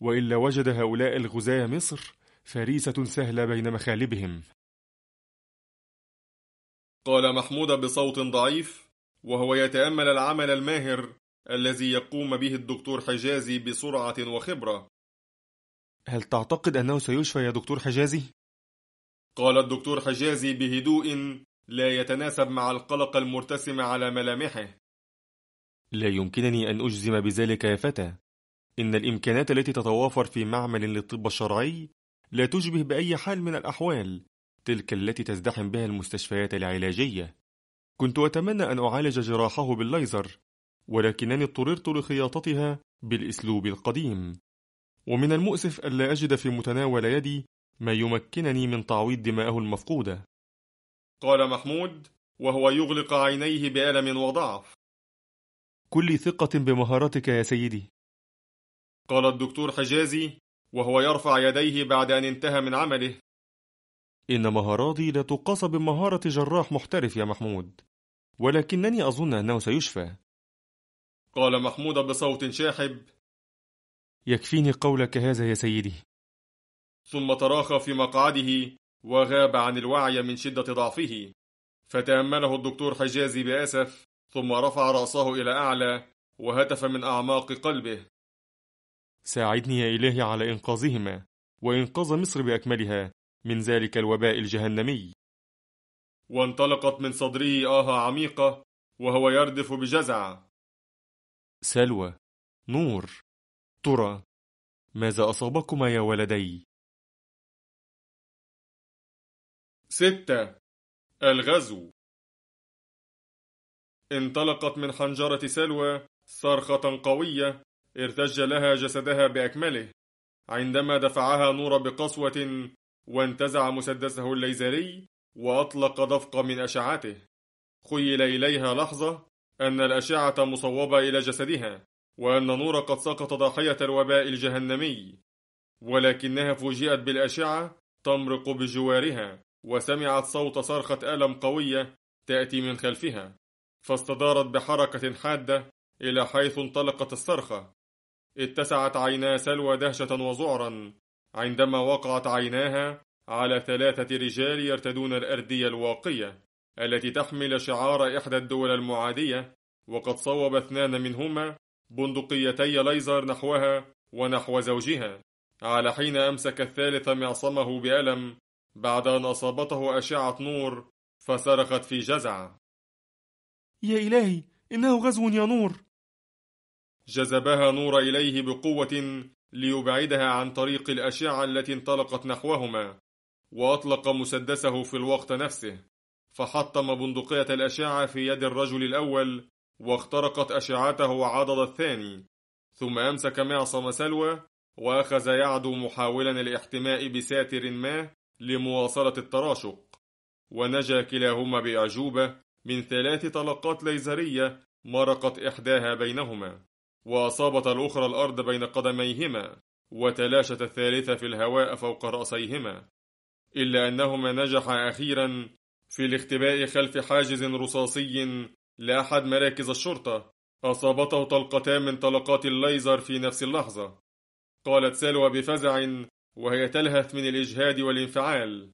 وإلا وجد هؤلاء الغزاة مصر فريسة سهلة بين مخالبهم قال محمود بصوت ضعيف وهو يتأمل العمل الماهر الذي يقوم به الدكتور حجازي بسرعة وخبرة
هل تعتقد أنه سيشفى يا دكتور حجازي؟
قال الدكتور حجازي بهدوء لا يتناسب مع القلق المرتسم على ملامحه لا يمكنني أن أجزم بذلك يا فتى إن الإمكانات التي تتوافر في معمل للطب الشرعي لا تشبه بأي حال من الأحوال تلك التي تزدحم بها المستشفيات العلاجية كنت أتمنى أن أعالج جراحه بالليزر ولكنني اضطررت لخياطتها بالأسلوب القديم ومن المؤسف ألا أجد في متناول يدي ما يمكنني من تعويض دماءه المفقودة قال محمود وهو يغلق عينيه بألم
وضعف
كل ثقة بمهارتك يا سيدي
قال الدكتور حجازي وهو يرفع يديه بعد أن انتهى من عمله
إن مهاراتي لا تقاس بمهارة جراح محترف يا محمود ولكنني أظن
أنه سيشفى قال محمود بصوت شاحب يكفيني قولك هذا يا سيدي ثم تراخى في مقعده وغاب عن الوعي من شدة ضعفه فتأمله الدكتور حجازي بأسف ثم رفع رأسه إلى أعلى وهتف من أعماق قلبه ساعدني يا إلهي على إنقاذهما وإنقاذ مصر بأكملها من ذلك الوباء
الجهنمي
وانطلقت من صدره آه عميقة وهو
يردف بجزع سلوى نور ترى ماذا أصابكما يا ولدي؟ ستة الغزو
انطلقت من حنجرة سلوى صرخة قوية ارتج لها جسدها بأكمله عندما دفعها نور بقسوة وانتزع مسدسه الليزري وأطلق دفق من أشعته خيل إليها لحظة أن الأشعة مصوبة إلى جسدها وأن نور قد سقط ضاحية الوباء الجهنمي ولكنها فوجئت بالأشعة تمرق بجوارها وسمعت صوت صرخة ألم قوية تأتي من خلفها فاستدارت بحركة حادة إلى حيث انطلقت الصرخة اتسعت عينا سلوى دهشة وذعرا عندما وقعت عيناها على ثلاثة رجال يرتدون الأردية الواقية التي تحمل شعار إحدى الدول المعادية وقد صوب اثنان منهما بندقيتي ليزر نحوها ونحو زوجها على حين أمسك الثالث معصمه بألم بعد أن أصابته أشعة نور فصرخت في جزع
يا إلهي إنه غزو يا نور
جذبها نور إليه بقوة ليبعدها عن طريق الأشعة التي انطلقت نحوهما وأطلق مسدسه في الوقت نفسه فحطم بندقية الأشعة في يد الرجل الأول واخترقت أشعته وعضد الثاني ثم أمسك معصم سلوى وأخذ يعدو محاولا الاحتماء بساتر ما لمواصلة التراشق ونجا كلاهما بأعجوبة من ثلاث طلقات ليزرية مرقت إحداها بينهما وأصابت الأخرى الأرض بين قدميهما وتلاشت الثالثة في الهواء فوق رأسيهما إلا أنهما نجحا أخيرا في الاختباء خلف حاجز رصاصي لأحد مراكز الشرطة أصابته طلقتان من طلقات الليزر في نفس اللحظة قالت سلوى بفزع وهي تلهث من الإجهاد والانفعال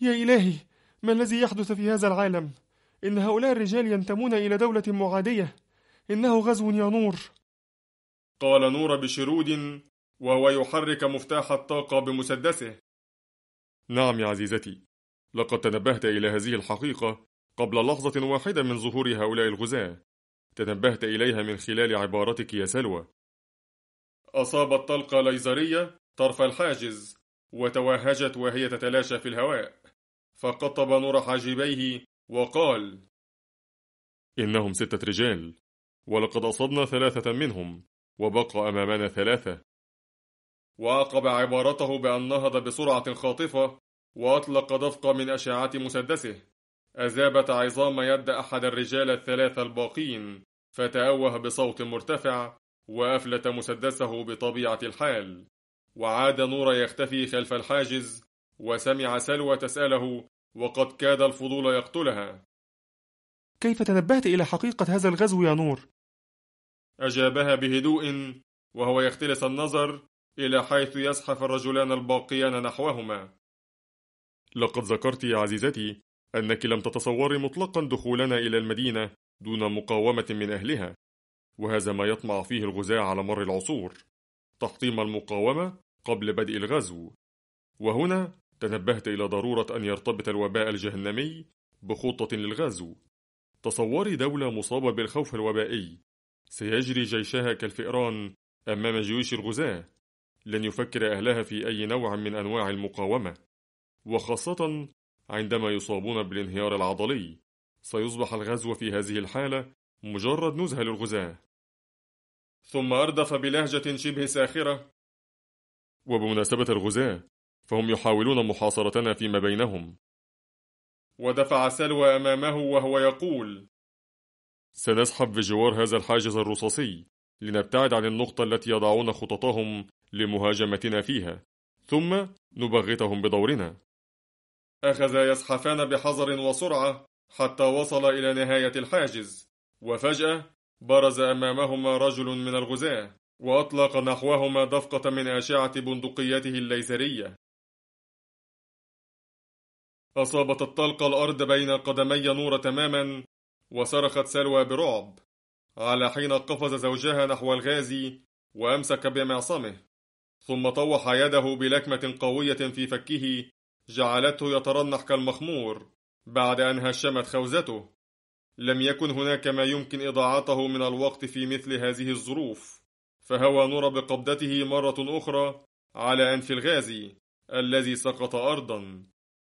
يا إلهي ما الذي يحدث في هذا العالم؟ إن هؤلاء الرجال ينتمون إلى دولة معادية إنه غزو يا نور
قال نور بشرود وهو يحرك مفتاح الطاقة بمسدسه نعم يا عزيزتي لقد تنبهت إلى هذه الحقيقة قبل لحظة واحدة من ظهور هؤلاء الغزاة تنبهت إليها من خلال عبارتك يا سلوى أصابت طلقة ليزرية طرف الحاجز وتوهجت وهي تتلاشى في الهواء فقطب نور حاجبيه وقال إنهم ستة رجال ولقد أصبنا ثلاثة منهم وبقى أمامنا ثلاثة وعقب عبارته بأن نهض بسرعة خاطفة وأطلق دفقة من أشعة مسدسه أذابت عظام يد أحد الرجال الثلاثة الباقين فتأوه بصوت مرتفع وأفلت مسدسه بطبيعة الحال وعاد نور يختفي خلف الحاجز وسمع سلوى تسأله وقد كاد الفضول يقتلها
كيف تنبهت إلى حقيقة هذا الغزو يا نور؟
أجابها بهدوء وهو يختلس النظر إلى حيث يزحف الرجلان الباقيان نحوهما لقد ذكرت يا عزيزتي أنك لم تتصوري مطلقا دخولنا إلى المدينة دون مقاومة من أهلها وهذا ما يطمع فيه الغزاة على مر العصور تحطيم المقاومة قبل بدء الغزو وهنا تنبهت إلى ضرورة أن يرتبط الوباء الجهنمي بخطة للغزو تصوري دولة مصابة بالخوف الوبائي سيجري جيشها كالفئران أمام جيوش الغزاة لن يفكر أهلها في أي نوع من أنواع المقاومة وخاصة عندما يصابون بالانهيار العضلي سيصبح الغزو في هذه الحالة مجرد نزهة للغزاة ثم أردف بلهجة شبه ساخرة وبمناسبة الغزاة فهم يحاولون محاصرتنا فيما بينهم ودفع سلوى أمامه وهو يقول سنسحب في جوار هذا الحاجز الرصاصي لنبتعد عن النقطة التي يضعون خططهم لمهاجمتنا فيها ثم نبغتهم بدورنا أخذا يزحفان بحذر وسرعة حتى وصل إلى نهاية الحاجز وفجأة برز أمامهما رجل من الغزاة وأطلق نحوهما دفقة من أشعة بندقيته الليزرية أصابت الطلقة الأرض بين قدمي نور تماما وصرخت سلوى برعب على حين قفز زوجها نحو الغازي وأمسك بمعصمه ثم طوح يده بلكمة قوية في فكه جعلته يترنح كالمخمور بعد أن هشمت خوذته لم يكن هناك ما يمكن إضاعته من الوقت في مثل هذه الظروف فهوى نور بقبضته مرة أخرى على أنف الغازي الذي سقط أرضا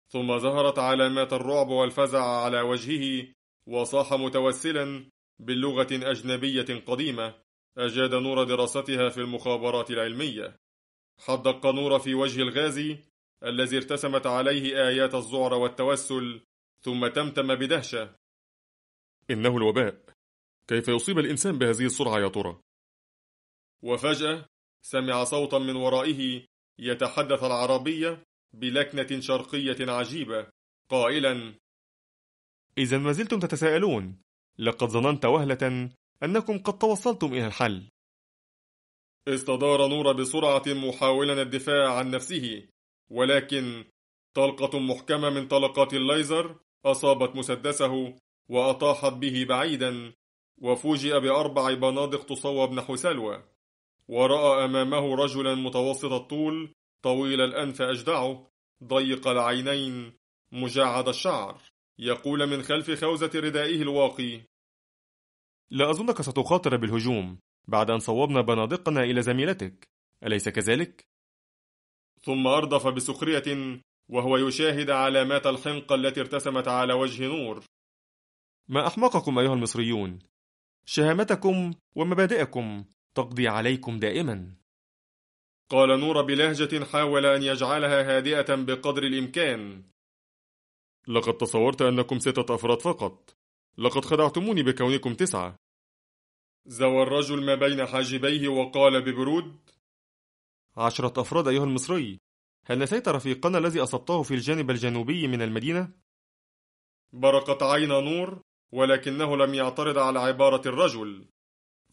ثم ظهرت علامات الرعب والفزع على وجهه وصاح متوسلا باللغة أجنبية قديمة أجاد نور دراستها في المخابرات العلمية حدق نور في وجه الغازي الذي ارتسمت عليه آيات الذعر والتوسل ثم تمتم بدهشة
إنه الوباء كيف يصيب الإنسان بهذه السرعة يا ترى؟
وفجأة سمع صوتا من ورائه يتحدث العربية بلكنة شرقية عجيبة قائلا إذا ما زلتم تتساءلون لقد ظننت وهلة أنكم قد توصلتم إلى الحل استدار نور بسرعة محاولا الدفاع عن نفسه ولكن طلقة محكمة من طلقات الليزر أصابت مسدسه وأطاحت به بعيدا وفوجئ بأربع بنادق تصوب نحو سلوى ورأى أمامه رجلا متوسط الطول طويل الأنف أجدعه ضيق العينين مجعد الشعر يقول من خلف خوذة ردائه الواقي لا أظنك ستخاطر بالهجوم بعد أن صوبنا بنادقنا إلى زميلتك أليس كذلك؟ ثم أردف بسخرية وهو يشاهد علامات الحنقة التي ارتسمت على وجه نور ما أحمقكم أيها المصريون
شهامتكم ومبادئكم تقضي عليكم دائما
قال نور بلهجة حاول أن يجعلها هادئة بقدر الإمكان لقد تصورت أنكم ستة أفراد فقط لقد خدعتموني بكونكم تسعة زوى الرجل ما بين حاجبيه وقال ببرود عشرة أفراد أيها المصري هل نسيت رفيقنا الذي أصبته في الجانب الجنوبي من المدينة؟ برقت عين نور ولكنه لم يعترض على عبارة الرجل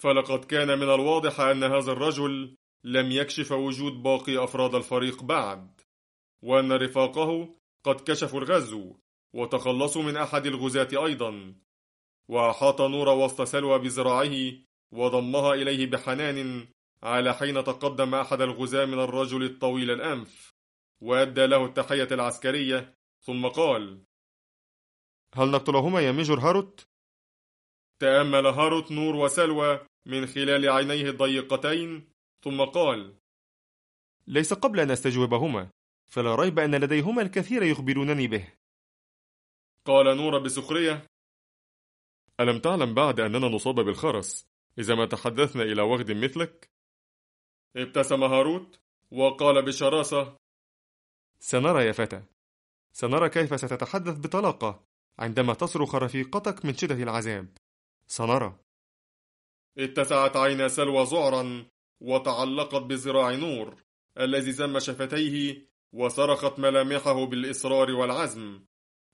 فلقد كان من الواضح أن هذا الرجل لم يكشف وجود باقي أفراد الفريق بعد وأن رفاقه قد كشفوا الغزو وتخلصوا من أحد الغزاة أيضا وأحاط نور وسط سلوى بذراعه وضمها إليه بحنان على حين تقدم أحد الغزاة من الرجل الطويل الأنف وأدى له التحية العسكرية ثم قال
هل نقتلهما يا ميجور هاروت؟
تأمل هاروت نور وسلوى من خلال عينيه الضيقتين ثم قال
ليس قبل أن أستجوبهما فلا ريب أن لديهما الكثير يخبرونني به قال نور بسخرية ألم تعلم بعد أننا نصاب بالخرس إذا ما تحدثنا إلى وغد مثلك؟
ابتسم هاروت وقال بشراسة سنرى يا فتى سنرى كيف ستتحدث بطلاقة عندما تصرخ رفيقتك من شدة العذاب سنرى اتسعت عينا سلوى ذعرا وتعلقت بذراع نور الذي زم شفتيه وصرخت ملامحه بالإصرار والعزم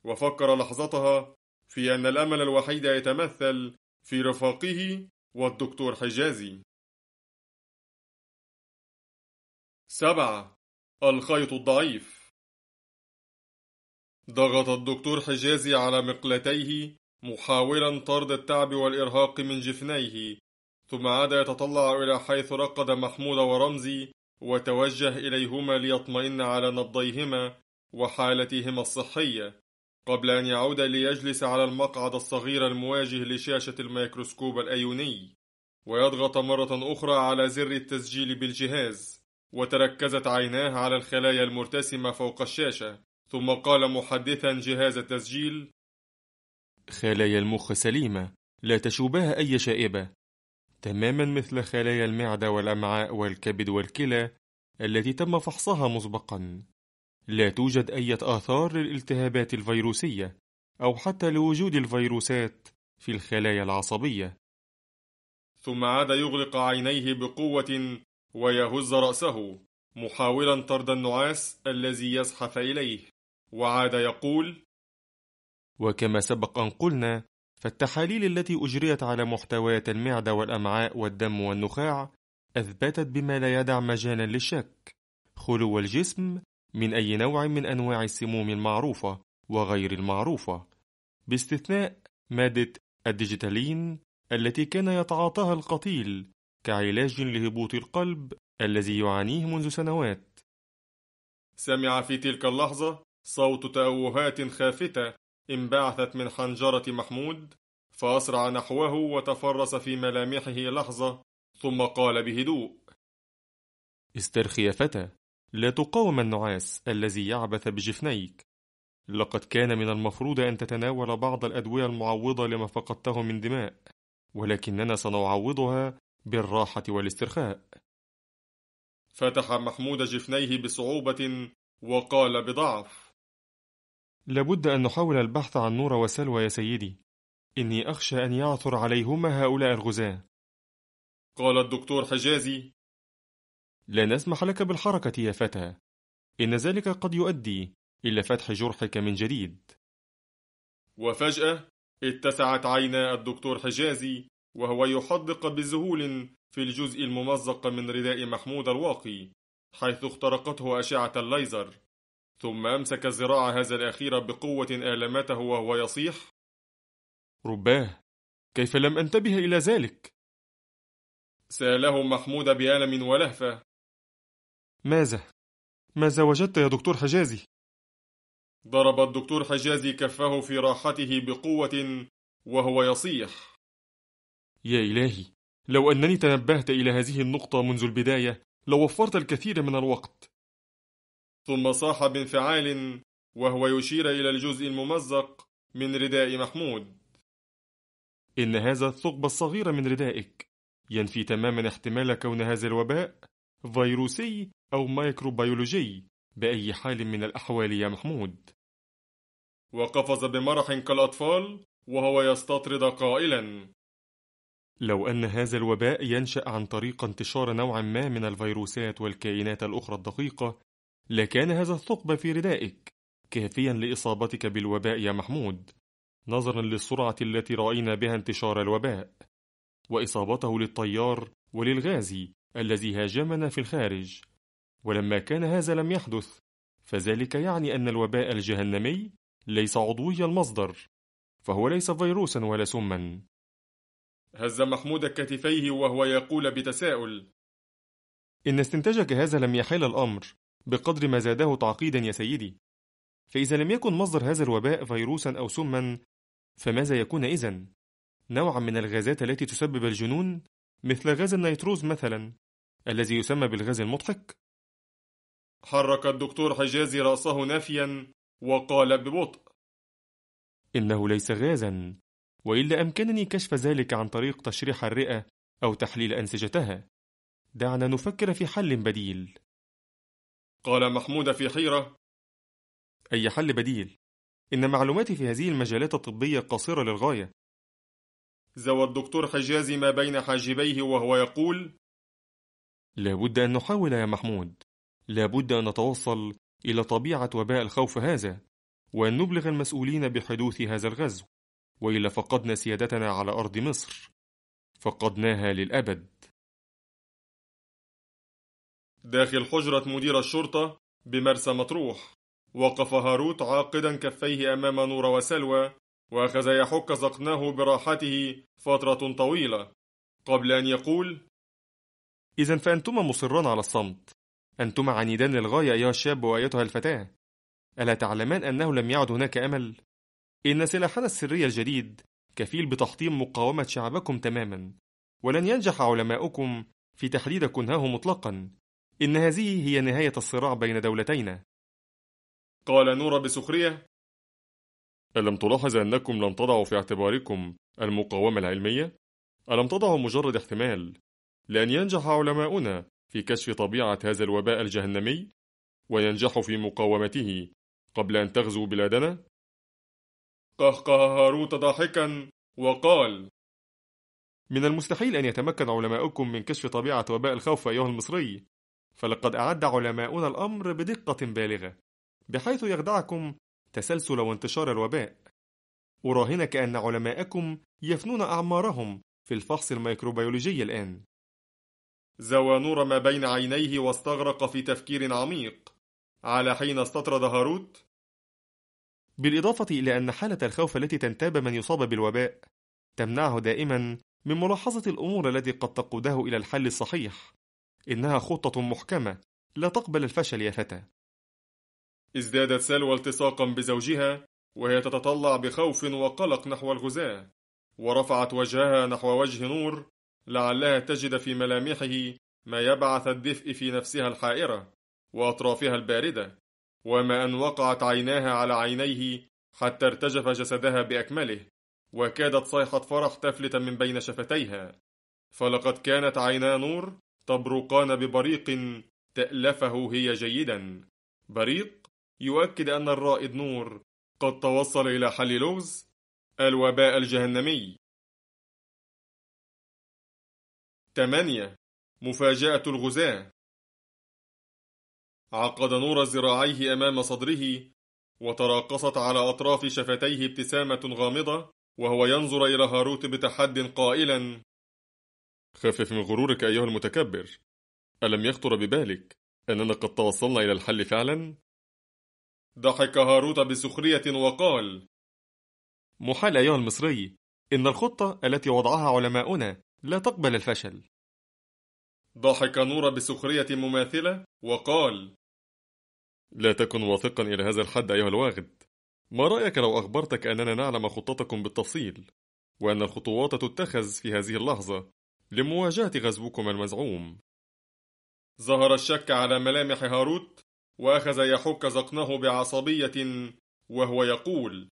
وفكر لحظتها في أن الأمل الوحيد يتمثل
في رفاقه والدكتور حجازي سبعة الخيط الضعيف
ضغط الدكتور حجازي على مقلتيه محاولا طرد التعب والإرهاق من جفنيه ثم عاد يتطلع إلى حيث رقد محمود ورمزي وتوجه إليهما ليطمئن على نبضيهما وحالتهما الصحية قبل أن يعود ليجلس على المقعد الصغير المواجه لشاشة الميكروسكوب الأيوني ويضغط مرة أخرى على زر التسجيل بالجهاز وتركزت عيناه على الخلايا المرتسمة فوق الشاشة ثم قال محدثا جهاز التسجيل خلايا المخ سليمة لا تشوبها أي شائبة تماما مثل خلايا المعدة والأمعاء والكبد والكلى التي تم فحصها مسبقا لا توجد أي آثار للالتهابات الفيروسية أو حتى لوجود الفيروسات في الخلايا العصبية ثم عاد يغلق عينيه بقوة ويهز رأسه محاولا طرد النعاس الذي يزحف إليه وعاد يقول وكما سبق أن قلنا فالتحاليل التي أجريت على محتويات المعدة والأمعاء والدم والنخاع أثبتت بما لا يدع مجالا للشك خلو الجسم من أي نوع من أنواع السموم المعروفة وغير المعروفة باستثناء مادة الديجيتالين التي كان يتعاطاها القتيل كعلاج لهبوط القلب الذي يعانيه منذ سنوات سمع في تلك اللحظة صوت تأوهات خافتة انبعثت من حنجرة محمود فأسرع نحوه وتفرس في ملامحه لحظة ثم قال بهدوء استرخي يا فتى لا تقاوم النعاس الذي يعبث بجفنيك لقد كان من المفروض أن تتناول بعض الأدوية المعوضة لما فقدته من دماء ولكننا سنعوضها بالراحة والاسترخاء فتح محمود جفنيه بصعوبة وقال بضعف لابد أن نحاول البحث عن نور وسلوى يا سيدي إني أخشى أن يعثر عليهما هؤلاء الغزاة قال الدكتور حجازي لا نسمح لك بالحركة يا فتى إن ذلك قد يؤدي إلى فتح جرحك من جديد وفجأة اتسعت عينا الدكتور حجازي وهو يحدق بذهول في الجزء الممزق من رداء محمود الواقي حيث اخترقته أشعة الليزر ثم أمسك الزراع هذا الأخير بقوة آلمته وهو يصيح رباه كيف لم
أنتبه إلى ذلك؟ سأله محمود بألم ولهفة ماذا؟ ماذا وجدت يا دكتور حجازي؟
ضرب الدكتور حجازي كفه في راحته بقوة وهو يصيح يا إلهي لو أنني تنبهت إلى هذه النقطة منذ البداية لوفرت الكثير من الوقت ثم صاح بانفعال وهو يشير إلى الجزء الممزق من رداء محمود إن هذا الثقب الصغير من ردائك ينفي تماما احتمال كون هذا الوباء فيروسي أو مايكروبيولوجي بأي حال من الأحوال يا محمود وقفز بمرح كالأطفال وهو يستطرد قائلا لو أن هذا الوباء ينشأ عن طريق انتشار نوع ما من الفيروسات والكائنات الأخرى الدقيقة لكان هذا الثقب في ردائك كافيا لإصابتك بالوباء يا محمود نظرا للسرعة التي رأينا بها انتشار الوباء وإصابته للطيار وللغازي الذي هاجمنا في الخارج ولما كان هذا لم يحدث فذلك يعني أن الوباء الجهنمي ليس عضوي المصدر فهو ليس فيروسا ولا سما هز محمود كتفيه وهو يقول بتساؤل إن استنتاجك هذا لم يحل الأمر بقدر ما زاده تعقيدا يا سيدي فإذا لم يكن مصدر هذا الوباء فيروسا أو سما فماذا يكون إذا؟ نوعا من الغازات التي تسبب الجنون مثل غاز النيتروز مثلا الذي يسمى بالغاز المضحك حرك الدكتور حجازي رأسه نافيا وقال ببطء إنه ليس غازا وإلا أمكنني كشف ذلك عن طريق تشريح الرئة أو تحليل أنسجتها دعنا نفكر في حل
بديل قال محمود في حيرة أي حل بديل؟ إن معلوماتي في هذه المجالات الطبية قصيرة للغاية زوى
الدكتور حجازي ما بين حاجبيه وهو يقول لابد أن نحاول يا محمود لابد أن نتوصل إلى طبيعة وباء الخوف هذا وأن نبلغ المسؤولين بحدوث هذا الغزو وإلا فقدنا سيادتنا على أرض مصر
فقدناها للأبد داخل حجرة مدير الشرطة بمرسى مطروح وقف هاروت عاقدا
كفيه أمام نور وسلوى وأخذ يحك زقناه براحته فترة طويلة قبل أن يقول إذا فأنتما مصران على الصمت أنتما عنيدان للغاية أيها الشاب وأيتها الفتاة ألا تعلمان أنه لم يعد هناك أمل؟ إن سلاحنا السري الجديد كفيل بتحطيم مقاومة شعبكم تماما ولن ينجح علماؤكم في تحديد كنهه مطلقا إن هذه هي نهاية الصراع بين دولتينا قال نورا بسخرية ألم تلاحظ أنكم لم تضعوا في اعتباركم المقاومة العلمية؟ ألم تضعوا مجرد احتمال لأن ينجح علماؤنا في كشف طبيعة هذا الوباء الجهنمي وينجحوا في مقاومته قبل أن تغزو بلادنا؟ قهقه هاروت ضاحكا وقال من المستحيل أن يتمكن علماؤكم من كشف طبيعة وباء الخوف أيها المصري فلقد أعد علماؤنا الأمر بدقة بالغة بحيث يخدعكم تسلسل وانتشار الوباء أراهنك أن علماءكم يفنون أعمارهم في الفحص الميكروبيولوجي الآن نور ما بين عينيه واستغرق في تفكير عميق على حين استطرد هاروت
بالإضافة إلى أن حالة الخوف التي تنتاب من يصاب بالوباء تمنعه دائما من ملاحظة الأمور التي قد تقوده إلى الحل الصحيح إنها خطة محكمة لا تقبل الفشل يا فتى
ازدادت سلوى التصاقا بزوجها وهي تتطلع بخوف وقلق نحو الغزاة ورفعت وجهها نحو وجه نور لعلها تجد في ملامحه ما يبعث الدفء في نفسها الحائرة وأطرافها الباردة وما أن وقعت عيناها على عينيه حتى ارتجف جسدها بأكمله وكادت صيحة فرح تفلت من بين شفتيها فلقد كانت عينا نور تبرقان ببريق تألفه هي جيدا بريق يؤكد أن الرائد نور
قد توصل إلى حل لغز الوباء الجهنمي 8. مفاجأة الغزاة عقد نور ذراعيه أمام صدره وتراقصت
على أطراف شفتيه ابتسامة غامضة وهو ينظر إلى هاروت بتحد قائلا خفف من غرورك أيها المتكبر ألم يخطر ببالك أننا قد توصلنا إلى الحل فعلا؟ ضحك هاروت بسخرية وقال محال أيها المصري إن الخطة التي وضعها علماؤنا لا تقبل الفشل ضحك نور بسخرية مماثلة وقال لا تكن واثقا إلى هذا الحد أيها الواغد ما رأيك لو أخبرتك أننا نعلم خطتكم بالتفصيل وأن الخطوات تتخذ في هذه اللحظة لمواجهة غزوكم المزعوم ظهر الشك على ملامح هاروت وأخذ يحك زقنه بعصبية وهو يقول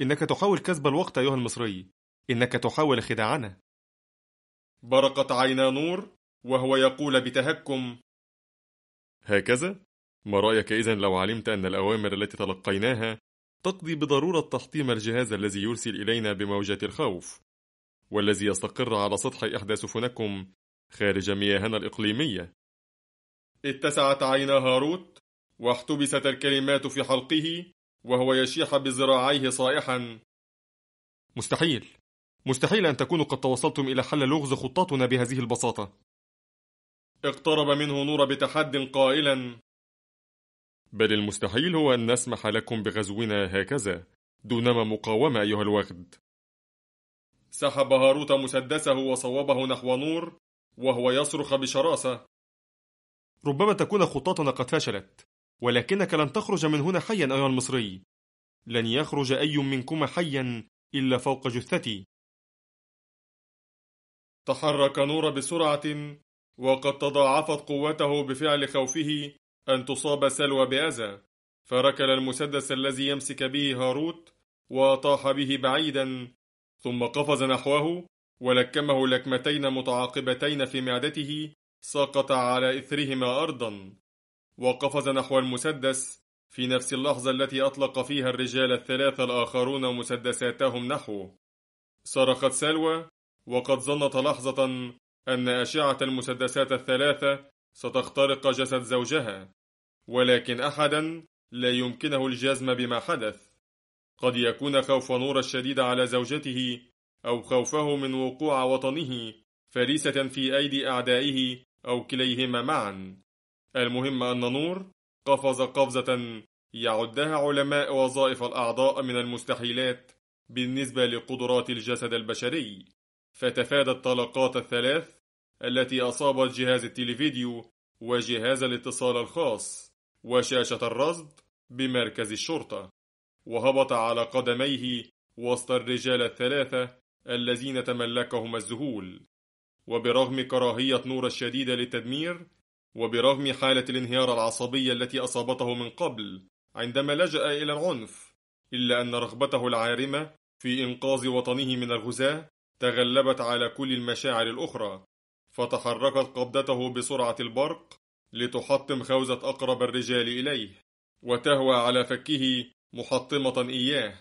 إنك تحاول كسب الوقت أيها المصري إنك تحاول خداعنا برقت عينا نور وهو يقول بتهكم هكذا؟ ما رأيك إذن لو علمت أن الأوامر التي تلقيناها تقضي بضرورة تحطيم الجهاز الذي يرسل إلينا بموجات الخوف والذي يستقر على سطح إحدى سفنكم خارج مياهنا الإقليمية اتسعت عينا هاروت واحتبست الكلمات في حلقه وهو يشيح بذراعيه صائحا مستحيل مستحيل أن تكونوا قد توصلتم إلى حل لغز خطتنا بهذه البساطة اقترب منه نور بتحد قائلا بل المستحيل هو أن نسمح لكم بغزونا هكذا دونما مقاومة أيها الوغد سحب هاروت مسدسه وصوبه نحو نور وهو يصرخ بشراسة
ربما تكون خطتنا قد فشلت ولكنك لن تخرج من هنا حيا أيها المصري
لن يخرج أي منكما حيا إلا فوق جثتي تحرك نور بسرعة وقد تضاعفت قوته بفعل خوفه أن تصاب سلوى بأذى فركل المسدس الذي يمسك به هاروت وطاح به بعيدا ثم قفز نحوه ولكمه لكمتين متعاقبتين في معدته سقط على إثرهما أرضا وقفز نحو المسدس في نفس اللحظة التي أطلق فيها الرجال الثلاثة الآخرون مسدساتهم نحوه صرخت سلوى وقد ظنت لحظة أن أشعة المسدسات الثلاثة ستخترق جسد زوجها ولكن أحدا لا يمكنه الجزم بما حدث قد يكون خوف نور الشديد على زوجته أو خوفه من وقوع وطنه فريسة في أيدي أعدائه أو كليهما معا المهم أن نور قفز قفزة يعدها علماء وظائف الأعضاء من المستحيلات بالنسبة لقدرات الجسد البشري فتفادى الطلقات الثلاث التي أصابت جهاز التلفيديو وجهاز الاتصال الخاص وشاشة الرصد بمركز الشرطة وهبط على قدميه وسط الرجال الثلاثة الذين تملكهم الذهول وبرغم كراهية نور الشديدة للتدمير وبرغم حالة الانهيار العصبية التي أصابته من قبل عندما لجأ إلى العنف إلا أن رغبته العارمة في إنقاذ وطنه من الغزاة تغلبت على كل المشاعر الأخرى فتحركت قبضته بسرعة البرق لتحطم خوذة أقرب الرجال إليه وتهوى على فكه محطمة إياه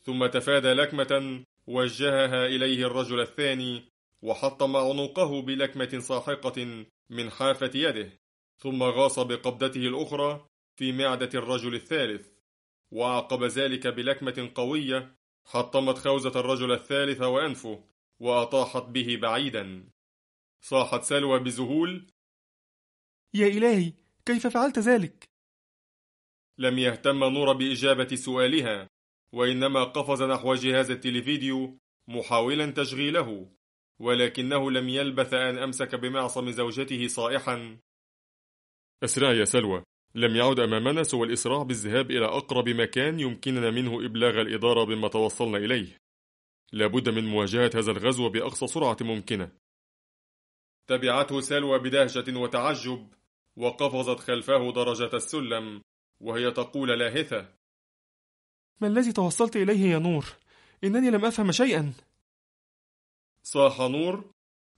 ثم تفادى لكمة وجهها إليه الرجل الثاني وحطم عنقه بلكمة ساحقة من حافة يده ثم غاص بقبضته الأخرى في معدة الرجل الثالث وعقب ذلك بلكمة قوية حطمت خوزة الرجل الثالث وأنفه وأطاحت به بعيدا صاحت سلوى بذهول
يا إلهي كيف فعلت ذلك؟
لم يهتم نور بإجابة سؤالها وإنما قفز نحو جهاز التلفزيون محاولا تشغيله ولكنه لم يلبث أن أمسك بمعصم زوجته صائحا أسرع يا سلوى لم يعد أمامنا سوى الإسراع بالذهاب إلى أقرب مكان يمكننا منه إبلاغ الإدارة بما توصلنا إليه لابد من مواجهة هذا الغزو بأقصى سرعة ممكنة تبعته سلوى بدهشة وتعجب وقفزت خلفه درجة السلم وهي تقول لاهثة
ما الذي توصلت إليه يا نور؟ إنني لم أفهم شيئا
صاح نور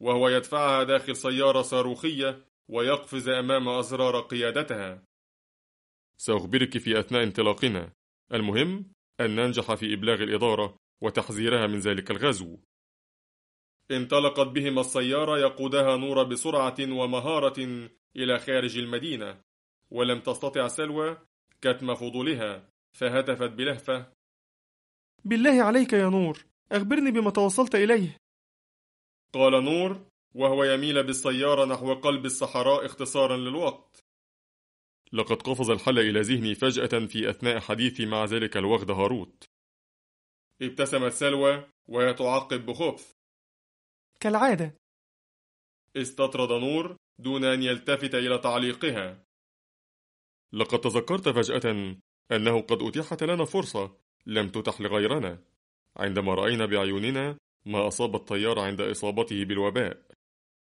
وهو يدفعها داخل سيارة صاروخية ويقفز أمام أزرار قيادتها سأخبرك في أثناء انطلاقنا المهم أن ننجح في إبلاغ الإدارة وتحذيرها من ذلك الغزو انطلقت بهما السيارة يقودها نور بسرعة ومهارة إلى خارج المدينة ولم تستطع سلوى كتم فضولها فهتفت بلهفة
بالله عليك يا نور أخبرني بما توصلت إليه
قال نور وهو يميل بالسيارة نحو قلب الصحراء اختصارا للوقت لقد قفز الحل إلى ذهني فجأة في أثناء حديثي مع ذلك الوغد هاروت
ابتسمت سلوى وهي تعقب بخبث كالعادة استطرد نور دون أن يلتفت إلى تعليقها لقد تذكرت فجأة أنه قد أتيحت
لنا فرصة لم تتح لغيرنا عندما رأينا بعيوننا ما أصاب الطيار عند إصابته بالوباء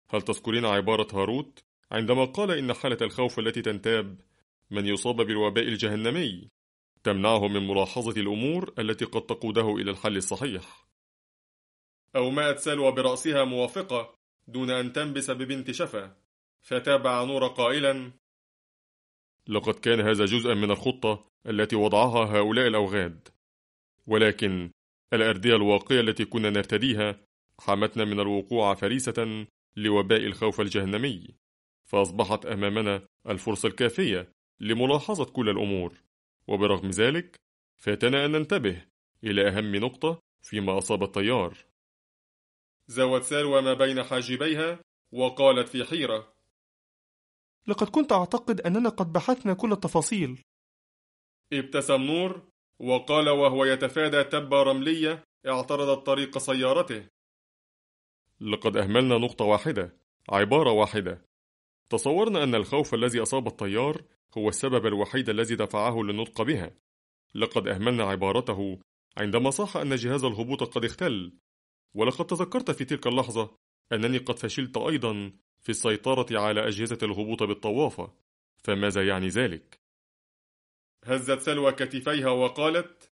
هل تذكرين عبارة هاروت عندما قال إن حالة الخوف التي تنتاب من يصاب بالوباء الجهنمي تمنعه من ملاحظة الأمور التي قد تقوده إلى الحل الصحيح أو مات سلوى برأسها موافقة دون أن تنبس ببنت شفا فتابع نور قائلا لقد كان هذا جزءا من الخطة التي وضعها هؤلاء الأوغاد ولكن الأردية الواقية التي كنا نرتديها حمتنا من الوقوع فريسة لوباء الخوف الجهنمي فأصبحت أمامنا الفرصة الكافية لملاحظة كل الأمور وبرغم ذلك فاتنا أن ننتبه إلى أهم نقطة فيما أصاب الطيار زوت سلوى ما بين حاجبيها وقالت في حيرة
لقد كنت أعتقد أننا قد بحثنا كل التفاصيل
ابتسم نور وقال وهو يتفادى تبة رملية اعترضت طريق سيارته لقد أهملنا نقطة واحدة عبارة واحدة تصورنا أن الخوف الذي أصاب الطيار هو السبب الوحيد الذي دفعه للنطق بها لقد أهملنا عبارته عندما صح أن جهاز الهبوط قد اختل ولقد تذكرت في تلك اللحظة أنني قد فشلت أيضا في السيطرة على أجهزة الهبوط
بالطوافة فماذا يعني ذلك؟ هزت سلوى كتفيها وقالت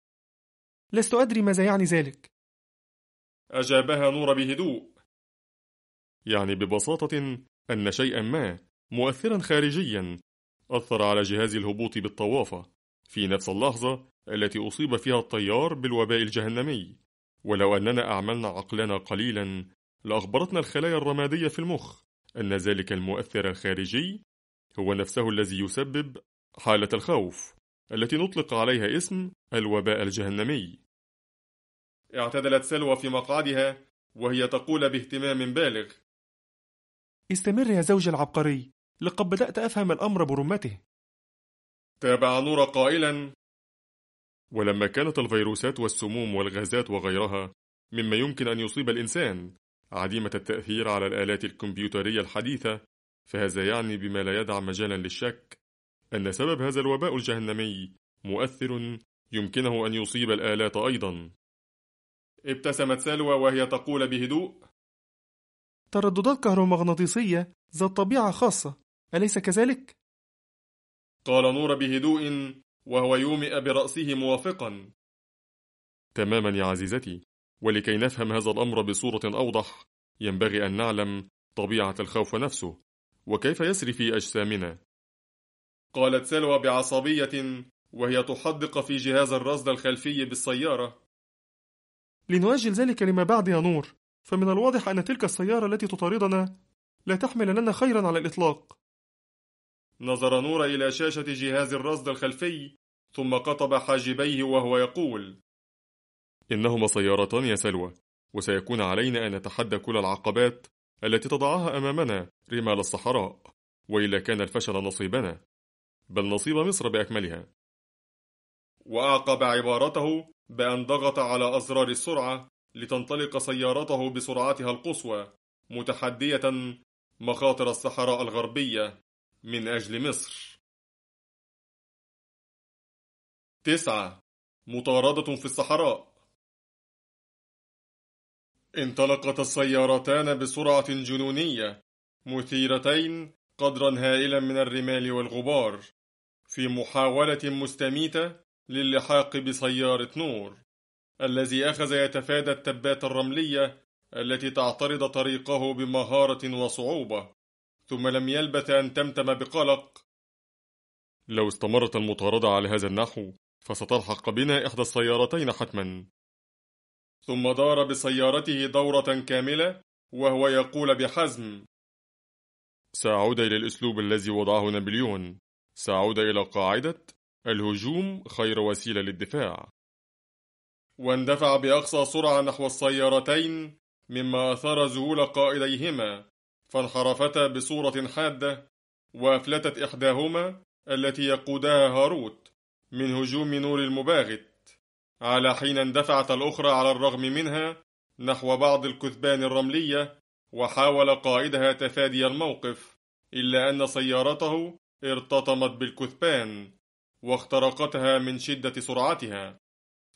لست أدري ماذا يعني ذلك
أجابها نور بهدوء يعني ببساطة أن شيئا ما مؤثرا
خارجيا أثر على جهاز الهبوط بالطوافة في نفس اللحظة التي أصيب فيها الطيار بالوباء الجهنمي ولو أننا أعملنا عقلنا قليلا لأخبرتنا الخلايا الرمادية في المخ أن ذلك المؤثر الخارجي هو نفسه الذي يسبب حالة الخوف التي نطلق عليها اسم الوباء الجهنمي. اعتدلت سلوى في مقعدها وهي
تقول باهتمام بالغ:
استمر يا زوجي العبقري، لقد بدأت أفهم الأمر برمته.
تابع نور قائلا:
ولما كانت الفيروسات والسموم والغازات وغيرها مما يمكن أن يصيب الإنسان عديمة التأثير على الآلات الكمبيوترية الحديثة فهذا يعني بما لا يدع مجالا للشك أن سبب هذا الوباء الجهنمي مؤثر يمكنه أن يصيب الآلات أيضا ابتسمت سلوى وهي تقول بهدوء
ترددات كهرومغناطيسية ذات طبيعة خاصة أليس
كذلك؟ قال نور بهدوء وهو يومئ برأسه موافقا تماما يا عزيزتي ولكي نفهم هذا الأمر بصورة أوضح ينبغي أن نعلم طبيعة الخوف نفسه وكيف يسري في أجسامنا قالت سلوى بعصبية وهي تحدق في جهاز الرصد الخلفي بالسيارة
لنؤجل ذلك لما بعد يا نور فمن الواضح أن تلك السيارة التي تطاردنا لا تحمل لنا خيرا على الإطلاق
نظر نور إلى شاشة جهاز الرصد الخلفي ثم قطب حاجبيه وهو يقول إنهما سيارتان يا سلوى وسيكون علينا أن نتحدى كل العقبات التي تضعها أمامنا رمال الصحراء وإلا كان الفشل نصيبنا بل نصيب مصر بأكملها وأعقب عبارته بأن ضغط على أزرار السرعة لتنطلق سيارته بسرعتها
القصوى متحدية مخاطر الصحراء الغربية من أجل مصر تسعة مطاردة في الصحراء انطلقت
السيارتان بسرعة جنونية مثيرتين قدرا هائلا من الرمال والغبار في محاولة مستميتة للحاق بسيارة نور الذي أخذ يتفادى التبات الرملية التي تعترض طريقه بمهارة وصعوبة ثم لم يلبث أن تمتم بقلق لو استمرت المطاردة على هذا النحو فستلحق بنا إحدى السيارتين حتما ثم دار بسيارته دورة كاملة وهو يقول بحزم سأعود إلى الأسلوب الذي وضعه نابليون سأعود إلى قاعدة الهجوم خير وسيلة للدفاع واندفع بأقصى سرعة نحو السيارتين مما أثار ذهول قائديهما فانحرفتا بصورة حادة وأفلتت إحداهما التي يقودها هاروت من هجوم نور المباغت على حين اندفعت الأخرى على الرغم منها نحو بعض الكثبان الرملية وحاول قائدها تفادي الموقف إلا أن سيارته ارتطمت بالكثبان واخترقتها من شدة سرعتها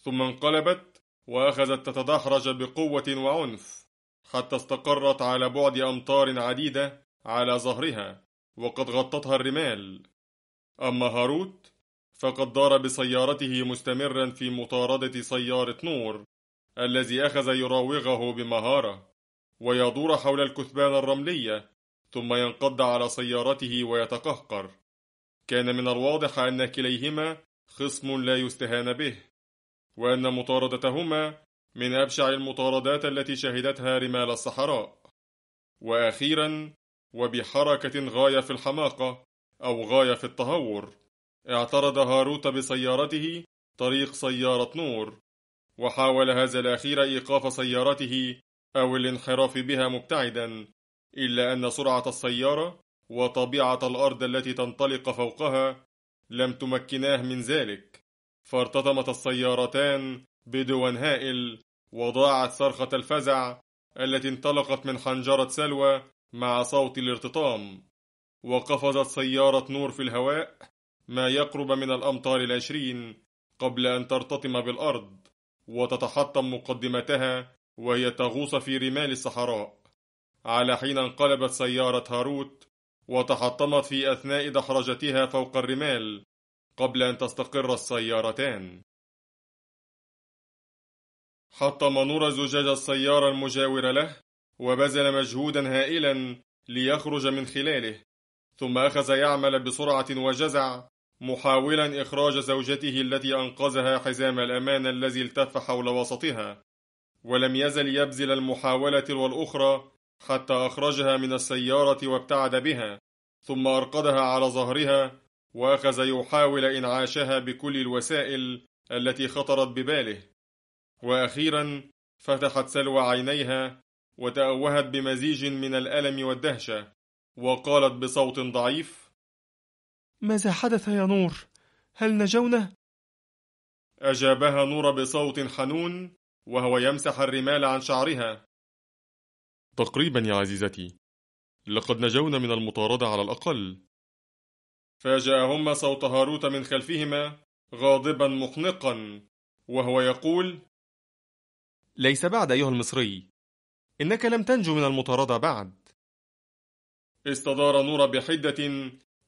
ثم انقلبت وأخذت تتدحرج بقوة وعنف حتى استقرت على بعد أمتار عديدة على ظهرها وقد غطتها الرمال أما هاروت فقد دار بسيارته مستمرا في مطاردة سيارة نور الذي أخذ يراوغه بمهارة ويدور حول الكثبان الرملية ثم ينقض على سيارته ويتقهقر كان من الواضح أن كليهما خصم لا يستهان به وأن مطاردتهما من أبشع المطاردات التي شهدتها رمال الصحراء وأخيرا وبحركة غاية في الحماقة أو غاية في التهور اعترض هاروت بسيارته طريق سيارة نور وحاول هذا الأخير إيقاف سيارته أو الانحراف بها مبتعدا إلا أن سرعة السيارة وطبيعة الأرض التي تنطلق فوقها لم تمكناه من ذلك فارتطمت السيارتان بدون هائل وضاعت صرخة الفزع التي انطلقت من حنجرة سلوى مع صوت الارتطام وقفزت سيارة نور في الهواء ما يقرب من الأمطار العشرين قبل أن ترتطم بالأرض وتتحطم مقدمتها وهي تغوص في رمال الصحراء على حين انقلبت سيارة هاروت وتحطمت في أثناء دحرجتها فوق الرمال قبل أن تستقر السيارتان حطم نور زجاج السيارة المجاورة له وبذل مجهودا هائلا ليخرج من خلاله ثم أخذ يعمل بسرعة وجزع محاولا إخراج زوجته التي أنقذها حزام الأمان الذي التف حول وسطها ولم يزل يبذل المحاولة والأخرى حتى أخرجها من السيارة وابتعد بها ثم أرقدها على ظهرها وأخذ يحاول إنعاشها بكل الوسائل التي خطرت بباله وأخيرا فتحت سلوى عينيها وتأوهت بمزيج من الألم والدهشة وقالت بصوت ضعيف
ماذا حدث يا نور؟ هل نجونا؟
أجابها نور بصوت حنون وهو يمسح الرمال عن شعرها تقريبا يا عزيزتي لقد نجونا من المطاردة على الأقل فاجأهما صوت هاروت من خلفهما غاضبا مخنقا وهو يقول ليس بعد أيها المصري إنك لم تنجو من المطاردة بعد استدار نور بحدة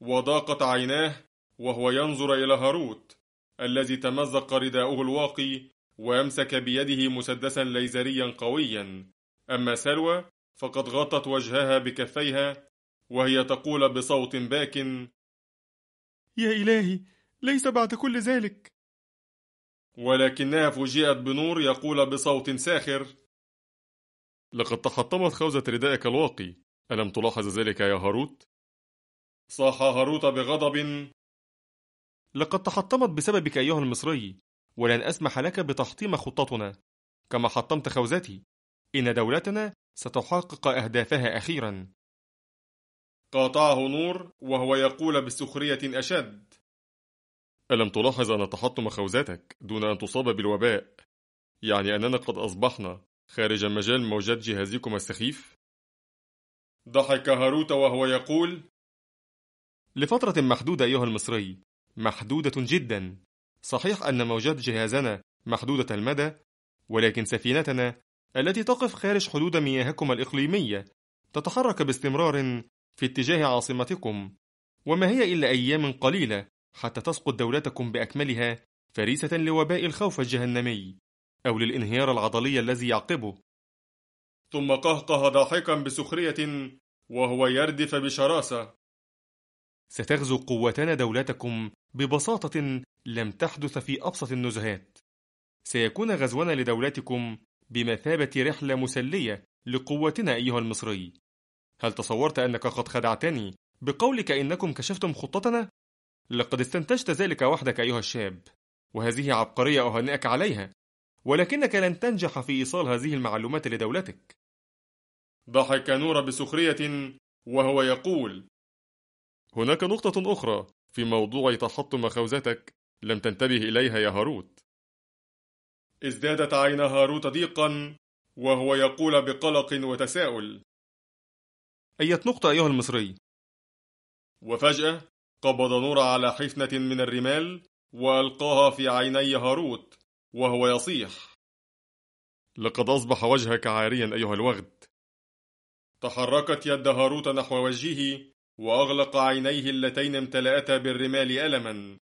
وضاقت عيناه وهو ينظر إلى هاروت الذي تمزق رداؤه الواقي وأمسك بيده مسدسا ليزريا قويا أما سلوى فقد غطت وجهها بكفيها وهي تقول بصوت باك
يا إلهي ليس بعد كل ذلك
ولكنها فوجئت بنور يقول بصوت ساخر لقد تحطمت خوذة ردائك الواقي ألم تلاحظ ذلك يا هاروت؟ صاح هاروت بغضب لقد تحطمت بسببك أيها المصري ولن
أسمح لك بتحطيم خطتنا كما حطمت خوذتي إن دولتنا
ستحقق أهدافها أخيرا قاطعه نور وهو يقول بسخرية أشد ألم تلاحظ أن تحطم خوذتك دون أن تصاب بالوباء يعني أننا قد أصبحنا خارج مجال موجات جهازكم السخيف؟ ضحك هاروت وهو يقول لفترة محدودة أيها المصري محدودة جدا صحيح أن موجات جهازنا محدودة المدى ولكن سفينتنا التي تقف خارج حدود مياهكم الإقليمية تتحرك باستمرار في اتجاه عاصمتكم وما هي إلا أيام قليلة حتى تسقط دولتكم بأكملها فريسة لوباء الخوف الجهنمي أو للانهيار العضلي الذي يعقبه ثم قهقه ضاحكا بسخرية وهو يردف بشراسة ستغزو قوتنا دولتكم ببساطة لم تحدث في أبسط النزهات. سيكون غزونا لدولتكم بمثابة رحلة مسلية لقوتنا أيها المصري. هل تصورت أنك قد خدعتني بقولك إنكم كشفتم خطتنا؟ لقد استنتجت ذلك وحدك أيها الشاب، وهذه عبقرية أهنئك عليها، ولكنك لن تنجح في إيصال هذه المعلومات لدولتك. ضحك نور بسخرية وهو يقول: هناك نقطة أخرى في موضوع تحطم خوذتك لم تنتبه إليها يا هاروت
ازدادت عين هاروت ضيقا وهو يقول بقلق وتساؤل
أية نقطة أيها المصري؟
وفجأة
قبض نور على حفنة من الرمال وألقاها في عيني هاروت وهو يصيح لقد أصبح وجهك عاريا أيها الوغد تحركت يد هاروت نحو وجهه وأغلق عينيه اللتين امتلأتا بالرمال ألما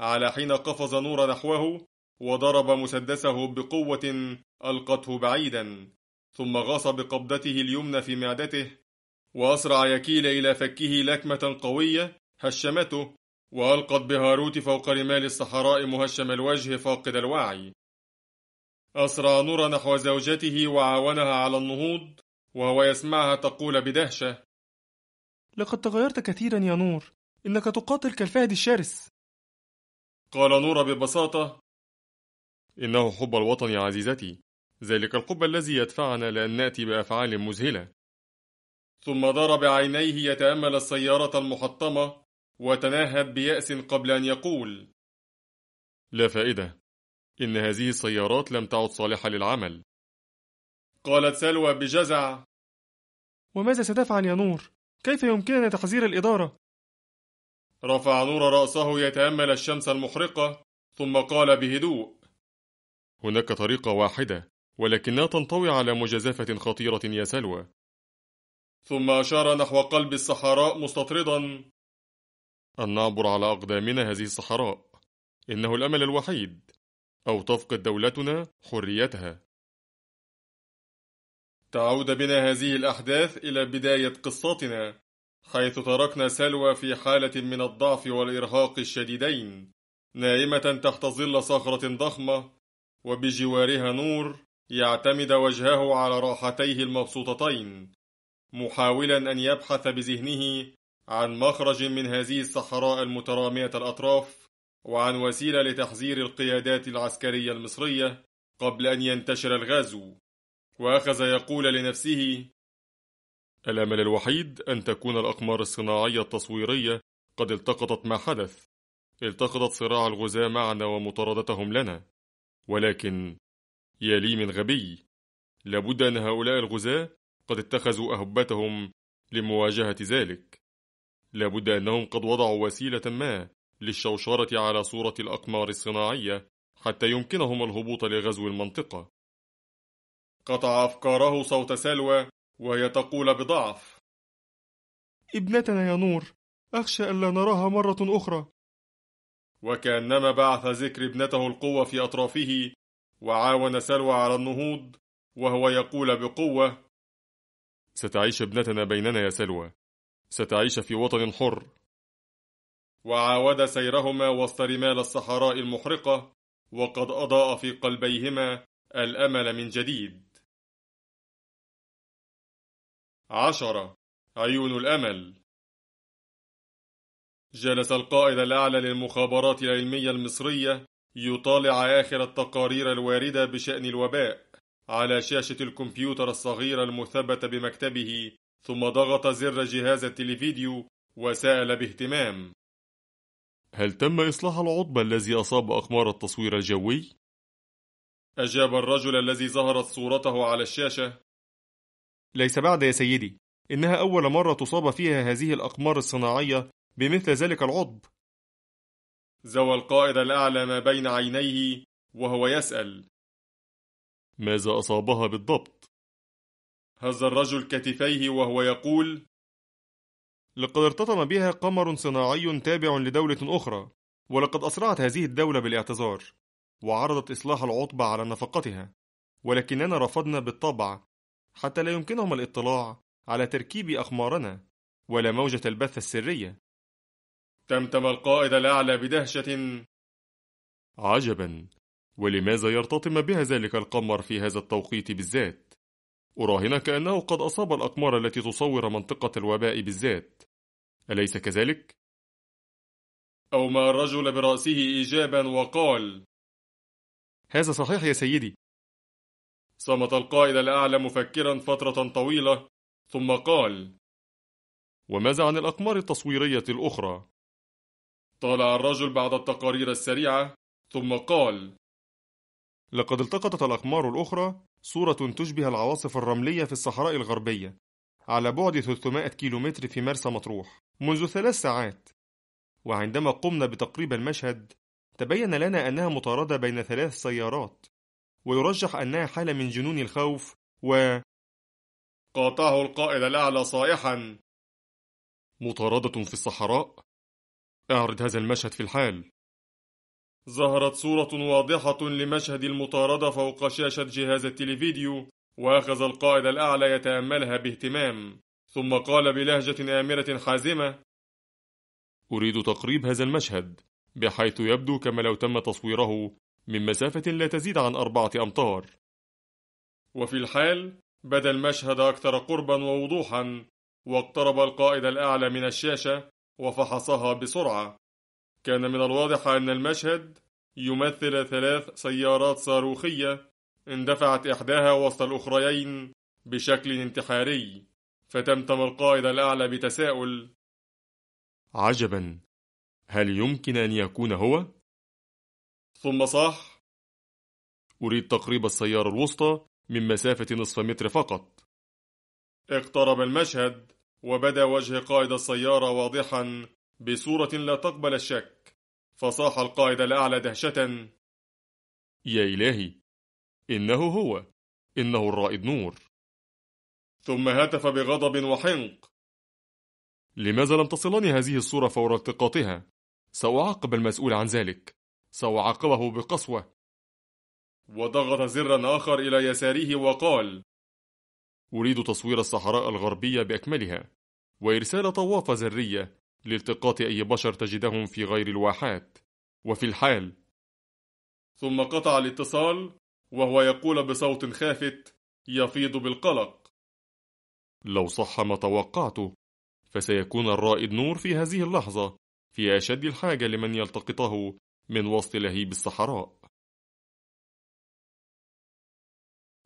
على حين قفز نور نحوه وضرب مسدسه بقوة ألقته بعيدا ثم غاص بقبضته اليمنى في معدته وأسرع يكيل إلى فكه لكمة قوية هشمته وألقت بهاروت فوق رمال الصحراء مهشم الوجه فاقد الوعي أسرع نور نحو زوجته وعاونها على النهوض وهو يسمعها تقول بدهشة
لقد تغيرت كثيرا يا نور إنك تقاتل كالفهد الشرس
قال نور ببساطة إنه حب الوطن يا عزيزتي ذلك الحب الذي يدفعنا لأن نأتي بأفعال مذهلة ثم دار بعينيه يتأمل السيارة المحطمة وتنهد بيأس قبل أن يقول
لا فائدة إن
هذه السيارات لم تعد صالحة للعمل قالت سلوى بجزع
وماذا ستفعل يا نور؟ كيف يمكننا تحذير الإدارة؟
رفع نور رأسه يتأمل الشمس المحرقة ثم قال بهدوء هناك طريقة واحدة ولكنها تنطوي على مجازفة خطيرة يا سلوى ثم أشار نحو قلب الصحراء مستطردا أن نعبر على أقدامنا هذه الصحراء إنه الأمل الوحيد أو تفقد دولتنا حريتها تعود بنا هذه الأحداث إلى بداية قصتنا حيث تركنا سلوى في حالة من الضعف والإرهاق الشديدين نائمة تحت ظل صخرة ضخمة وبجوارها نور يعتمد وجهه على راحتيه المبسوطتين محاولا أن يبحث بذهنه عن مخرج من هذه الصحراء المترامية الأطراف وعن وسيلة لتحذير القيادات العسكرية المصرية قبل أن ينتشر الغزو وأخذ يقول لنفسه الأمل الوحيد أن تكون الأقمار الصناعية التصويرية قد التقطت ما حدث التقطت صراع الغزاة معنا ومطاردتهم لنا ولكن يا لي من غبي لابد أن هؤلاء الغزاة قد اتخذوا أهبتهم لمواجهة ذلك لابد أنهم قد وضعوا وسيلة ما للشوشرة على صورة الأقمار الصناعية حتى يمكنهم الهبوط لغزو المنطقة قطع أفكاره صوت سلوى وهي تقول بضعف
ابنتنا يا نور أخشى أن لا نراها مرة أخرى
وكأنما بعث ذكر ابنته القوة في أطرافه وعاون سلوى على النهوض وهو يقول بقوة ستعيش ابنتنا بيننا يا سلوى ستعيش في وطن حر وعاود سيرهما وسط رمال الصحراء المحرقة وقد أضاء في
قلبيهما الأمل من جديد عشرة عيون الأمل
جلس القائد الأعلى للمخابرات العلمية المصرية يطالع آخر التقارير الواردة بشأن الوباء على شاشة الكمبيوتر الصغيرة المثبتة بمكتبه ثم ضغط زر جهاز التلفيديو وسأل باهتمام هل تم إصلاح العطب الذي أصاب أقمار التصوير الجوي؟ أجاب الرجل الذي ظهرت صورته على الشاشة ليس بعد يا سيدي إنها أول مرة تصاب فيها هذه الأقمار الصناعية بمثل ذلك
العضب زوى القائد الأعلى ما بين عينيه وهو يسأل ماذا أصابها بالضبط؟ هز الرجل كتفيه وهو يقول
لقد ارتطم بها قمر صناعي تابع لدولة أخرى ولقد أسرعت هذه الدولة بالاعتذار وعرضت إصلاح العطب على نفقتها ولكننا رفضنا بالطبع حتى لا يمكنهم الاطلاع على تركيب أخمارنا ولا موجة البث السرية تمتم القائد الأعلى بدهشة عجبا ولماذا يرتطم بها ذلك القمر في هذا التوقيت بالذات؟ أراهنك أنه قد أصاب الأقمار التي تصور منطقة الوباء بالذات أليس كذلك؟ أومى الرجل برأسه إيجابا وقال هذا صحيح يا سيدي صمت القائد الأعلى مفكرا فترة طويلة
ثم قال وماذا عن الأقمار التصويرية الأخرى؟ طالع الرجل بعض التقارير السريعة ثم قال
لقد التقطت الأقمار الأخرى صورة تشبه العواصف الرملية في الصحراء الغربية على بعد 300 كيلومتر في مرسى مطروح منذ ثلاث ساعات
وعندما قمنا بتقريب المشهد تبين لنا أنها مطاردة بين ثلاث سيارات ويرجح أنها حالة من جنون الخوف و
قاطعه القائد الأعلى صائحا
مطاردة في الصحراء أعرض هذا المشهد في الحال ظهرت صورة واضحة لمشهد المطاردة فوق شاشة جهاز التلفزيون وأخذ القائد الأعلى يتأملها باهتمام ثم قال بلهجة آمرة حازمة أريد تقريب هذا المشهد بحيث يبدو كما لو تم تصويره من مسافة لا تزيد عن أربعة أمتار وفي الحال بدا المشهد أكثر قربا ووضوحا واقترب القائد الأعلى من الشاشة وفحصها بسرعة كان من الواضح أن المشهد يمثل ثلاث سيارات صاروخية اندفعت إحداها وسط الأخريين بشكل انتحاري
فتمتم القائد الأعلى بتساؤل عجبا هل يمكن أن يكون هو؟ ثم صح أريد تقريب السيارة الوسطى من مسافة نصف متر فقط
اقترب المشهد وبدا وجه قائد السيارة واضحا بصورة لا تقبل الشك فصاح القائد الأعلى دهشة
يا إلهي إنه هو إنه الرائد نور ثم هتف بغضب وحنق
لماذا لم تصلني هذه الصورة فور التقاطها؟ سأعاقب المسؤول عن ذلك سأعاقبه بقسوة وضغط زرا آخر إلى يساره وقال أريد تصوير الصحراء الغربية بأكملها وإرسال طوافة زرية لالتقاط أي بشر تجدهم في غير الواحات وفي الحال ثم قطع الاتصال وهو يقول بصوت خافت يفيض بالقلق لو صح ما توقعته فسيكون الرائد نور في هذه اللحظة
في أشد الحاجة لمن يلتقطه من وسط لهيب الصحراء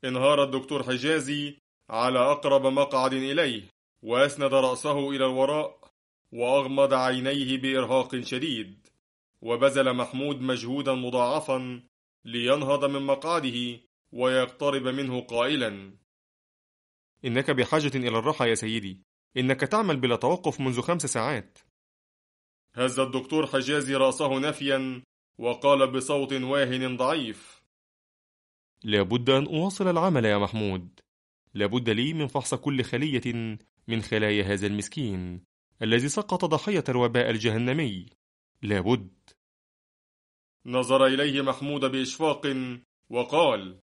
انهار الدكتور حجازي على أقرب مقعد
إليه وأسند رأسه إلى الوراء وأغمض عينيه بإرهاق شديد وبذل محمود مجهودا مضاعفا لينهض من مقعده ويقترب منه قائلا إنك بحاجة إلى الراحة يا سيدي إنك تعمل بلا توقف منذ خمس ساعات هز الدكتور حجازي رأسه نفيا وقال بصوت واهن ضعيف لابد أن أواصل العمل يا محمود لابد لي من فحص كل خلية من خلايا هذا المسكين الذي سقط ضحية الوباء الجهنمي لابد نظر إليه محمود بإشفاق وقال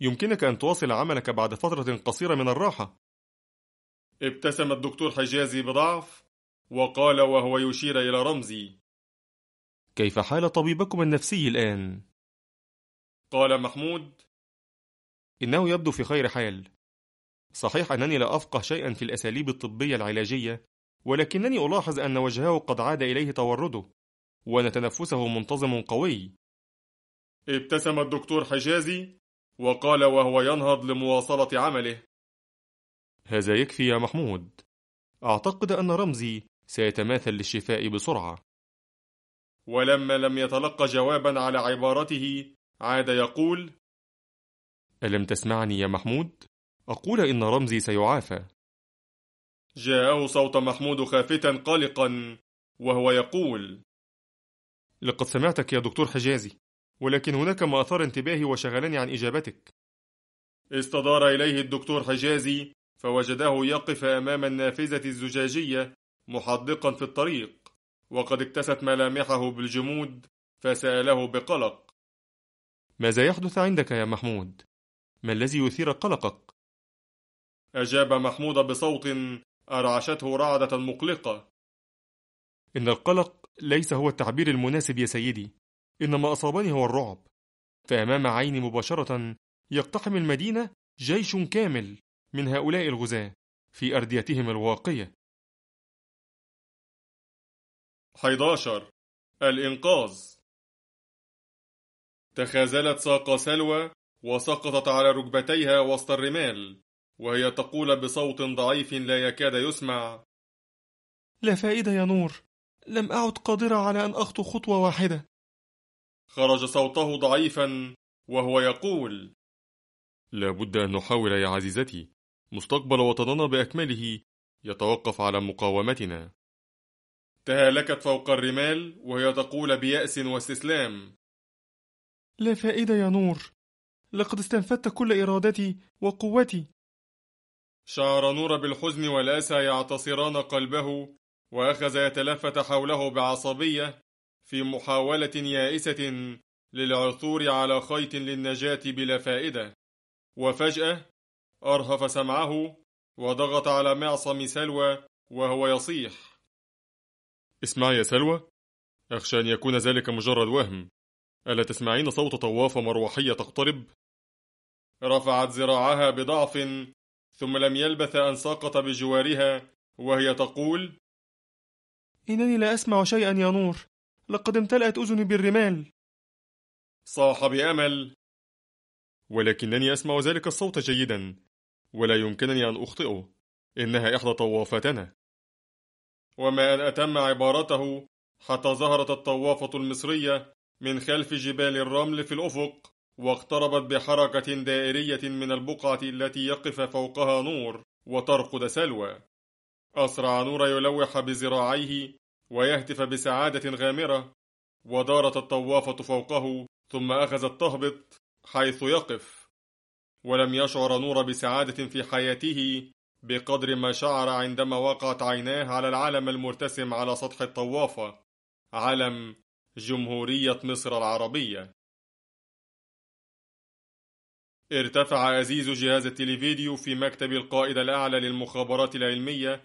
يمكنك أن تواصل عملك بعد فترة قصيرة من الراحة ابتسم الدكتور حجازي بضعف وقال وهو يشير
إلى رمزي كيف حال طبيبكم النفسي الآن؟ قال محمود إنه يبدو في خير حال صحيح
أنني لا أفقه شيئا في الأساليب الطبية العلاجية ولكنني ألاحظ أن وجهه قد عاد إليه تورده وأن تنفسه منتظم قوي ابتسم الدكتور حجازي وقال وهو ينهض لمواصلة عمله هذا يكفي يا محمود أعتقد أن رمزي سيتماثل للشفاء بسرعة ولما لم يتلقى جوابا على عبارته عاد يقول ألم تسمعني يا محمود؟ أقول إن رمزي سيعافى جاءه صوت محمود خافتا قلقا وهو يقول لقد سمعتك يا دكتور حجازي ولكن هناك ما أثار انتباهي وشغلني عن إجابتك استدار إليه الدكتور حجازي فوجده يقف أمام النافذة الزجاجية محدقا في الطريق وقد اكتست ملامحه بالجمود فسأله بقلق ماذا يحدث عندك يا محمود؟ ما الذي يثير قلقك؟ أجاب محمود بصوت أرعشته رعدة مقلقة إن القلق ليس هو التعبير المناسب يا سيدي إنما أصابني هو الرعب
فأمام عيني مباشرة يقتحم المدينة جيش كامل من هؤلاء الغزاة في أرديتهم الواقية 11 الإنقاذ تخازلت
ساق سلوى وسقطت على ركبتيها وسط الرمال وهي تقول بصوت ضعيف لا يكاد يسمع
لا فائدة يا نور لم أعد قادرة على أن أخطو خطوة واحدة
خرج صوته ضعيفا وهو يقول لابد أن نحاول يا عزيزتي مستقبل وطننا بأكمله يتوقف على مقاومتنا تهالكت فوق الرمال وهي تقول بيأس واستسلام لا فائدة
يا نور لقد استنفدت كل إرادتي وقوتي
شعر نور بالحزن والأسى يعتصران قلبه وأخذ يتلفت حوله بعصبية في محاولة يائسة للعثور على خيط للنجاة بلا فائدة وفجأة أرهف سمعه وضغط على معصم سلوى وهو يصيح اسمعي يا سلوى أخشى أن يكون ذلك مجرد وهم ألا تسمعين صوت طوافة مروحية تقترب؟ رفعت ذراعها بضعف ثم لم يلبث أن سقط بجوارها وهي تقول
إنني لا أسمع شيئا يا نور لقد امتلأت أذني بالرمال
صاح بأمل ولكنني أسمع ذلك الصوت جيدا ولا يمكنني أن أخطئه إنها إحدى طوافاتنا وما أن أتم عبارته حتى ظهرت الطوافة المصرية من خلف جبال الرمل في الأفق واقتربت بحركة دائرية من البقعة التي يقف فوقها نور وترقد سلوى أسرع نور يلوح بذراعيه ويهتف بسعادة غامرة ودارت الطوافة فوقه ثم أخذت تهبط حيث يقف ولم يشعر نور بسعادة في حياته بقدر ما شعر عندما وقعت عيناه على العلم المرتسم على سطح الطوافة علم جمهورية مصر العربية ارتفع أزيز جهاز التليفيديو في مكتب القائد الأعلى للمخابرات العلمية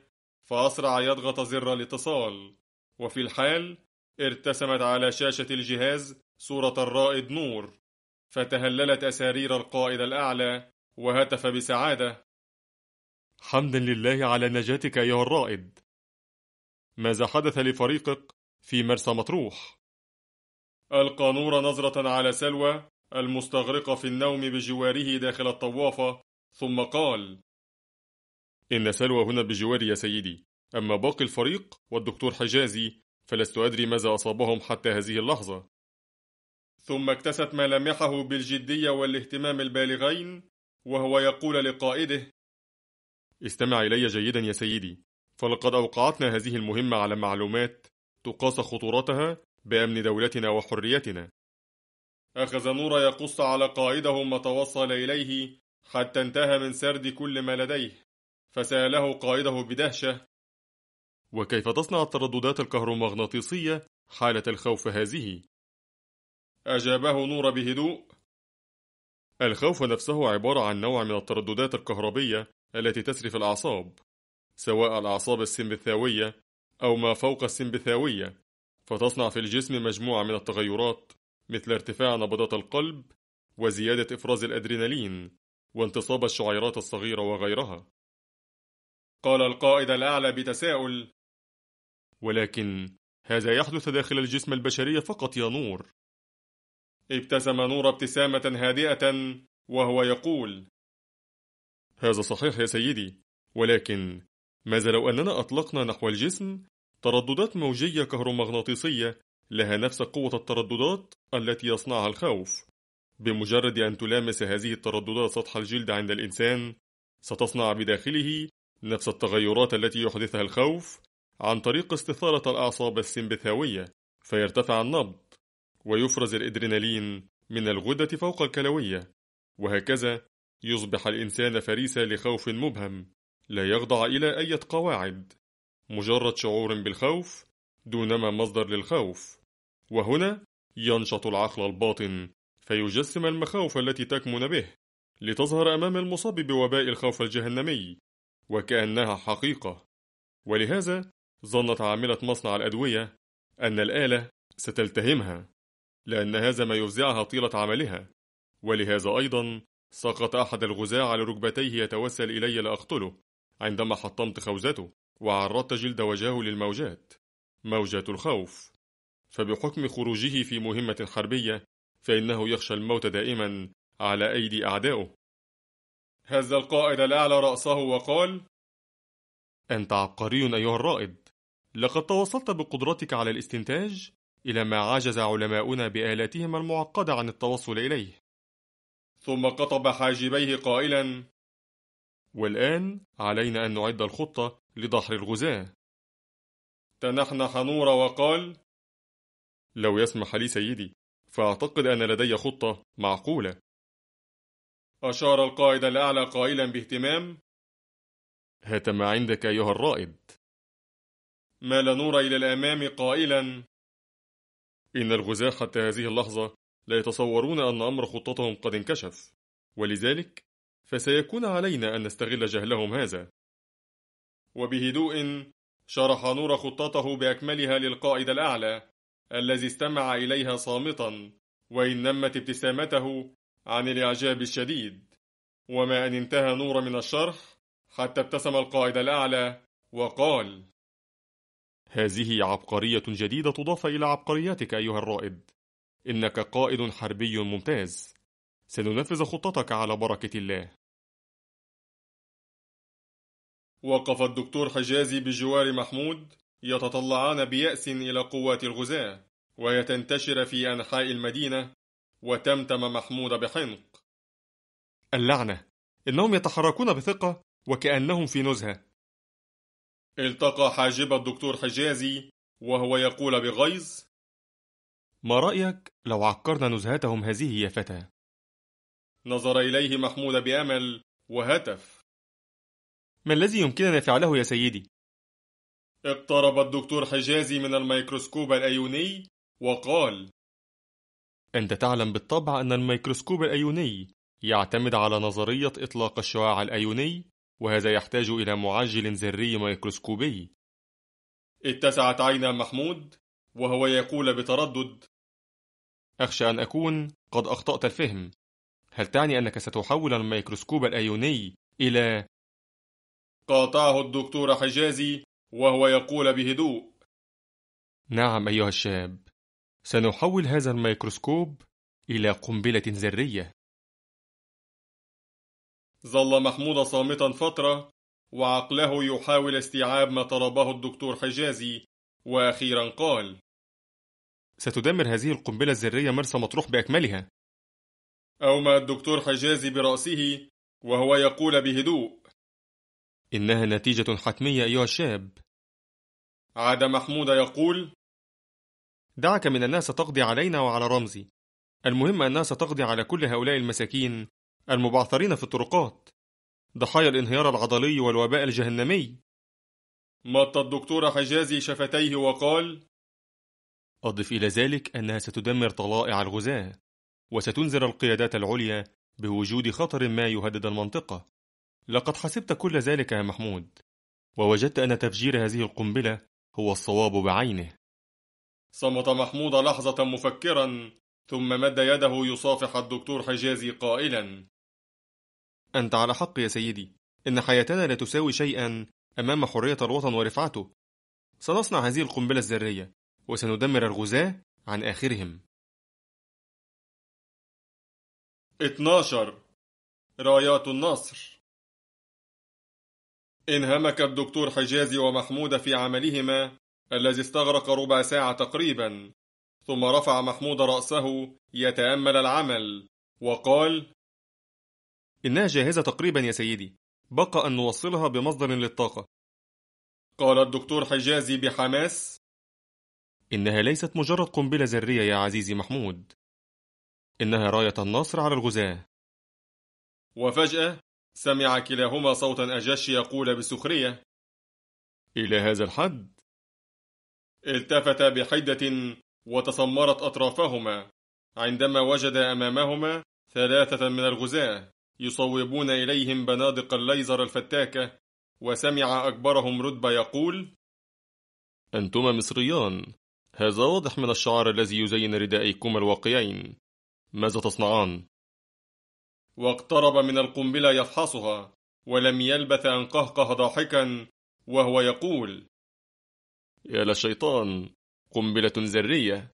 فأسرع يضغط زر الاتصال وفي الحال ارتسمت على شاشة الجهاز صورة الرائد نور فتهللت أسارير القائد الأعلى وهتف بسعادة حمدا لله على نجاتك أيها الرائد ماذا حدث لفريقك في مرسى مطروح؟ ألقى نور نظرة على سلوى المستغرقة في النوم بجواره داخل الطوافة ثم قال إن سلوى هنا بجواري يا سيدي أما باقي الفريق والدكتور حجازي فلست أدري ماذا أصابهم حتى هذه اللحظة ثم اكتست ملامحه بالجدية والاهتمام البالغين وهو يقول لقائده استمع إلي جيدا يا سيدي فلقد أوقعتنا هذه المهمة على معلومات تقاس خطورتها بأمن دولتنا وحريتنا أخذ نور يقص على قائده ما توصل إليه حتى انتهى من سرد كل ما لديه فسأله قائده بدهشة وكيف تصنع الترددات الكهرومغناطيسية حالة الخوف هذه؟ أجابه نور بهدوء الخوف نفسه عبارة عن نوع من الترددات الكهربية التي تسري في الأعصاب سواء الأعصاب السمبثاوية أو ما فوق السمبثاوية فتصنع في الجسم مجموعة من التغيرات مثل ارتفاع نبضات القلب وزيادة إفراز الأدرينالين وانتصاب الشعيرات الصغيرة وغيرها قال القائد الأعلى بتساؤل ولكن هذا يحدث داخل الجسم البشري فقط يا نور ابتسم نور ابتسامة هادئة وهو يقول هذا صحيح يا سيدي ولكن ماذا لو أننا أطلقنا نحو الجسم ترددات موجية كهرومغناطيسية لها نفس قوة الترددات التي يصنعها الخوف بمجرد أن تلامس هذه الترددات سطح الجلد عند الإنسان ستصنع بداخله نفس التغيرات التي يحدثها الخوف عن طريق استثارة الأعصاب السمبثاوية فيرتفع النبض ويفرز الإدرينالين من الغدة فوق الكلوية وهكذا يصبح الإنسان فريسة لخوف مبهم لا يخضع إلى أي قواعد مجرد شعور بالخوف دونما مصدر للخوف وهنا ينشط العقل الباطن فيجسم المخاوف التي تكمن به لتظهر أمام المصاب بوباء الخوف الجهنمي وكأنها حقيقة ولهذا ظنت عاملة مصنع الأدوية أن الآلة ستلتهمها لأن هذا ما يفزعها طيلة عملها ولهذا أيضا سقط أحد الغزاة على ركبتيه يتوسل إلي لأقتله عندما حطمت خوذته وعرضت جلد وجهه للموجات موجة الخوف فبحكم خروجه في مهمة حربية فإنه يخشى الموت دائما على أيدي أعدائه هز القائد الأعلى رأسه وقال أنت عبقري أيها الرائد لقد توصلت بقدرتك على الاستنتاج إلى ما عجز علماؤنا بآلاتهم المعقدة عن التوصل إليه ثم قطب حاجبيه قائلا والآن علينا أن نعد الخطة لدحر الغزاة تنحنح نور وقال
لو يسمح لي سيدي فأعتقد أن لدي خطة معقولة أشار القائد الأعلى قائلا باهتمام هات ما عندك أيها الرائد
مال نور إلى الأمام قائلا إن الغزاة حتى هذه اللحظة لا يتصورون أن أمر خطتهم قد انكشف ولذلك فسيكون علينا أن نستغل جهلهم هذا وبهدوء شرح نور خطته بأكملها للقائد الأعلى الذي استمع إليها صامتا وإن نمت ابتسامته عن الإعجاب الشديد وما أن انتهى نور من الشرح حتى ابتسم القائد الأعلى وقال هذه عبقرية جديدة تضاف إلى عبقرياتك أيها الرائد إنك قائد حربي ممتاز سننفذ خطتك على بركة الله وقف الدكتور حجازي بجوار محمود يتطلعان بيأس إلى قوات الغزاة وهي تنتشر في أنحاء المدينة وتمتم محمود بحنق اللعنة إنهم يتحركون بثقة وكأنهم في نزهة التقى حاجب الدكتور حجازي وهو يقول
بغيظ
ما رأيك لو عكرنا نزهتهم هذه يا فتى؟
نظر إليه محمود بأمل وهتف
ما الذي يمكننا فعله يا سيدي؟ اقترب الدكتور حجازي من الميكروسكوب الأيوني وقال أنت تعلم بالطبع أن الميكروسكوب الأيوني يعتمد على نظرية إطلاق الشعاع الأيوني وهذا يحتاج إلى معجل ذري ميكروسكوبي اتسعت عينا محمود وهو يقول بتردد أخشى أن أكون قد أخطأت الفهم هل تعني أنك ستحول الميكروسكوب الأيوني إلى قاطعه الدكتور حجازي وهو يقول بهدوء نعم أيها الشاب سنحول هذا الميكروسكوب إلى قنبلة ذرية ظل محمود صامتا فترة وعقله يحاول استيعاب ما طلبه الدكتور حجازي وأخيرا قال ستدمر هذه القنبلة الذرية مرسى مطروح بأكملها أومى الدكتور حجازي برأسه وهو يقول بهدوء إنها نتيجة حتمية أيها الشاب عاد محمود يقول دعك من أنها ستقضي علينا وعلى رمزي المهم أنها ستقضي على كل هؤلاء المساكين المبعثرين في الطرقات ضحايا الانهيار العضلي والوباء الجهنمي مط الدكتور حجازي شفتيه وقال أضف إلى ذلك أنها ستدمر طلائع الغزاة وستنذر القيادات العليا بوجود خطر ما يهدد المنطقة لقد حسبت كل ذلك يا محمود ووجدت أن تفجير هذه القنبلة هو الصواب بعينه صمت محمود لحظة مفكرا ثم مد يده يصافح الدكتور حجازي قائلا أنت على حق يا سيدي إن حياتنا لا تساوي
شيئا أمام حرية الوطن ورفعته سنصنع هذه القنبلة الذرية وسندمر الغزاة عن آخرهم 12 رايات النصر
انهمك الدكتور حجازي ومحمود في عملهما الذي استغرق ربع ساعة تقريبا ثم رفع محمود رأسه يتأمل العمل وقال إنها جاهزة تقريبا يا سيدي بقى أن نوصلها بمصدر للطاقة قال الدكتور حجازي بحماس إنها ليست مجرد قنبلة ذرية يا عزيزي محمود إنها راية النصر على
الغزاة وفجأة سمع كلاهما صوتا أجش يقول بسخرية إلى هذا الحد التفت بحدة
وتسمرت أطرافهما عندما وجد أمامهما ثلاثة من الغزاة يصوبون إليهم بنادق الليزر الفتاكة وسمع أكبرهم رتبة يقول أنتما مصريان هذا واضح من الشعار الذي يزين ردائيكما الواقيين ماذا تصنعان؟ واقترب من القنبلة يفحصها ولم يلبث أن قهقه ضاحكا وهو يقول
يا للشيطان قنبلة
ذرية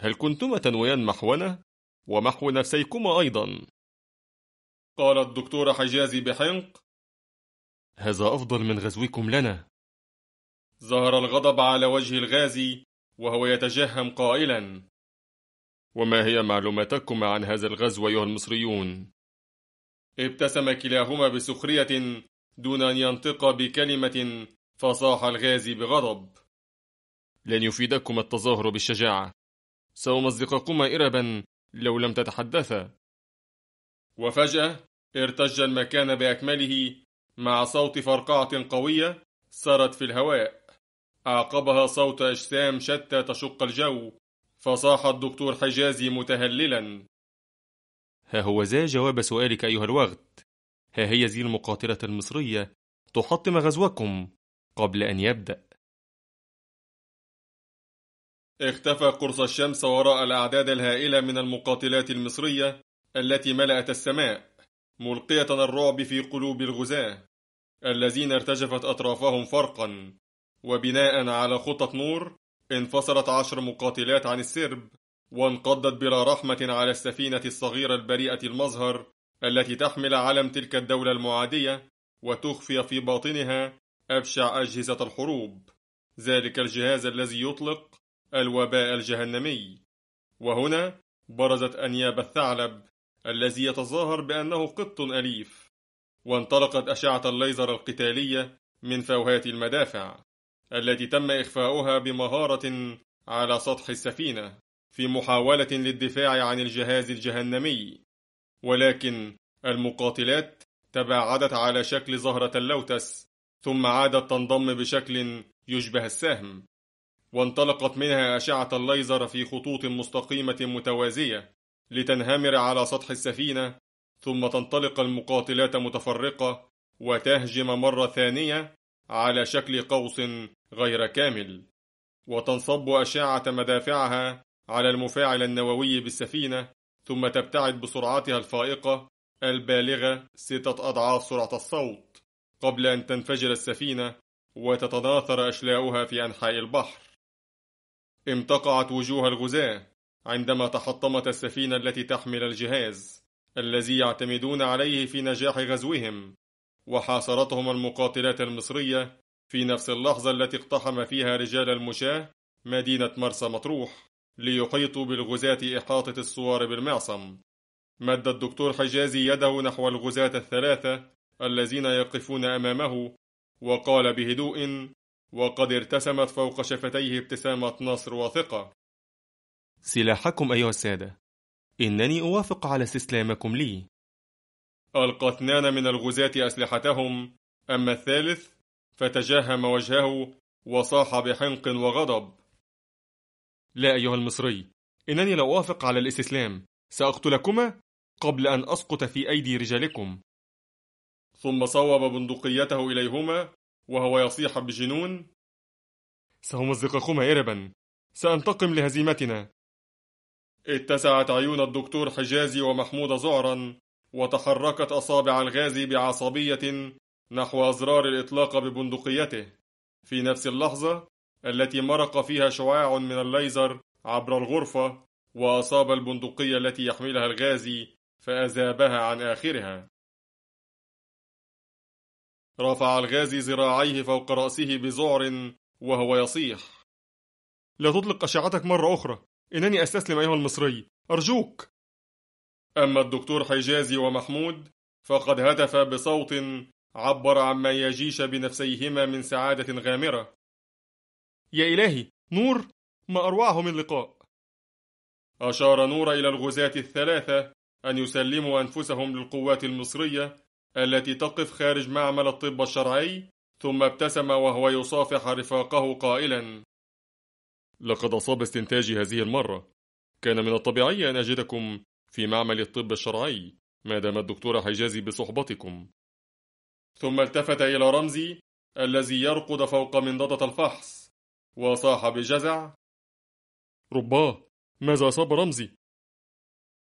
هل كنتما تنويان محونا ومحو نفسيكما أيضا
قال الدكتور حجازي بحنق هذا أفضل من غزوكم لنا ظهر الغضب على وجه الغازي وهو
يتجهم قائلا وما هي معلوماتكما عن هذا الغزو أيها المصريون؟ ابتسم كلاهما بسخرية دون أن ينطق بكلمة فصاح الغازي بغضب لن يفيدكما التظاهر بالشجاعة سأمزقكما إربا لو لم تتحدثا وفجأة ارتج المكان بأكمله مع صوت فرقعة قوية سرت في الهواء أعقبها صوت أجسام شتى تشق الجو فصاح الدكتور حجازي متهللا
ها هو ذا جواب سؤالك أيها الوغد ها هي ذي المقاتلة المصرية تحطم غزوكم قبل أن يبدأ
اختفى قرص الشمس وراء الأعداد الهائلة من المقاتلات المصرية التي ملأت السماء ملقية الرعب في قلوب الغزاة الذين ارتجفت أطرافهم فرقا وبناء على خطة نور انفصلت عشر مقاتلات عن السرب وانقضت بلا رحمة على السفينة الصغيرة البريئة المظهر التي تحمل علم تلك الدولة المعادية وتخفي في باطنها أبشع أجهزة الحروب ذلك الجهاز الذي يطلق الوباء الجهنمي وهنا برزت أنياب الثعلب الذي يتظاهر بأنه قط أليف وانطلقت أشعة الليزر القتالية من فوهات المدافع التي تم إخفاؤها بمهارة على سطح السفينة في محاولة للدفاع عن الجهاز الجهنمي ولكن المقاتلات تباعدت على شكل زهرة اللوتس ثم عادت تنضم بشكل يشبه السهم وانطلقت منها أشعة الليزر في خطوط مستقيمة متوازية لتنهمر على سطح السفينة ثم تنطلق المقاتلات متفرقة وتهجم مرة ثانية على شكل قوس غير كامل وتنصب أشعة مدافعها على المفاعل النووي بالسفينة ثم تبتعد بسرعتها الفائقة البالغة ستة أضعاف سرعة الصوت قبل أن تنفجر السفينة وتتناثر أشلاؤها في أنحاء البحر امتقعت وجوه الغزاة عندما تحطمت السفينة التي تحمل الجهاز الذي يعتمدون عليه في نجاح غزوهم وحاصرتهم المقاتلات المصرية في نفس اللحظة التي اقتحم فيها رجال المشاة مدينة مرسى مطروح ليحيطوا بالغزاة إحاطة الصوار بالمعصم مد الدكتور حجازي يده نحو الغزاة الثلاثة الذين يقفون أمامه وقال بهدوء وقد ارتسمت فوق شفتيه ابتسامة نصر واثقة سلاحكم أيها السادة إنني أوافق على استسلامكم لي ألقى اثنان من الغزاة أسلحتهم أما الثالث فتجهم وجهه وصاح بحنق وغضب لا أيها المصري إنني لا أوافق على الاستسلام سأقتلكما قبل أن أسقط في أيدي رجالكم ثم صوب بندقيته إليهما وهو يصيح بجنون سأمزقكما إربا سأنتقم لهزيمتنا اتسعت عيون الدكتور حجازي ومحمود زعرا وتحركت أصابع الغازي بعصبية نحو أزرار الإطلاق ببندقيته في نفس اللحظة التي مرق فيها شعاع من الليزر عبر الغرفة وأصاب البندقية التي يحملها الغازي
فأذابها عن آخرها رفع الغازي ذراعيه فوق رأسه بذعر وهو يصيح لا تطلق
أشعتك مرة أخرى إنني أستسلم أيها المصري أرجوك أما الدكتور حجازي ومحمود فقد هتف بصوت عبر عما يجيش بنفسيهما من سعادة غامرة يا إلهي نور ما أروعه من لقاء أشار نور إلى الغزاة الثلاثة أن يسلموا أنفسهم للقوات المصرية التي تقف خارج معمل الطب الشرعي ثم ابتسم وهو يصافح رفاقه قائلا لقد أصاب استنتاجي هذه المرة كان من الطبيعي أن أجدكم في معمل الطب الشرعي ما دام الدكتور حجازي بصحبتكم ثم التفت إلى رمزي الذي يرقد فوق منضدة الفحص وصاح بجزع رباه ماذا أصاب رمزي؟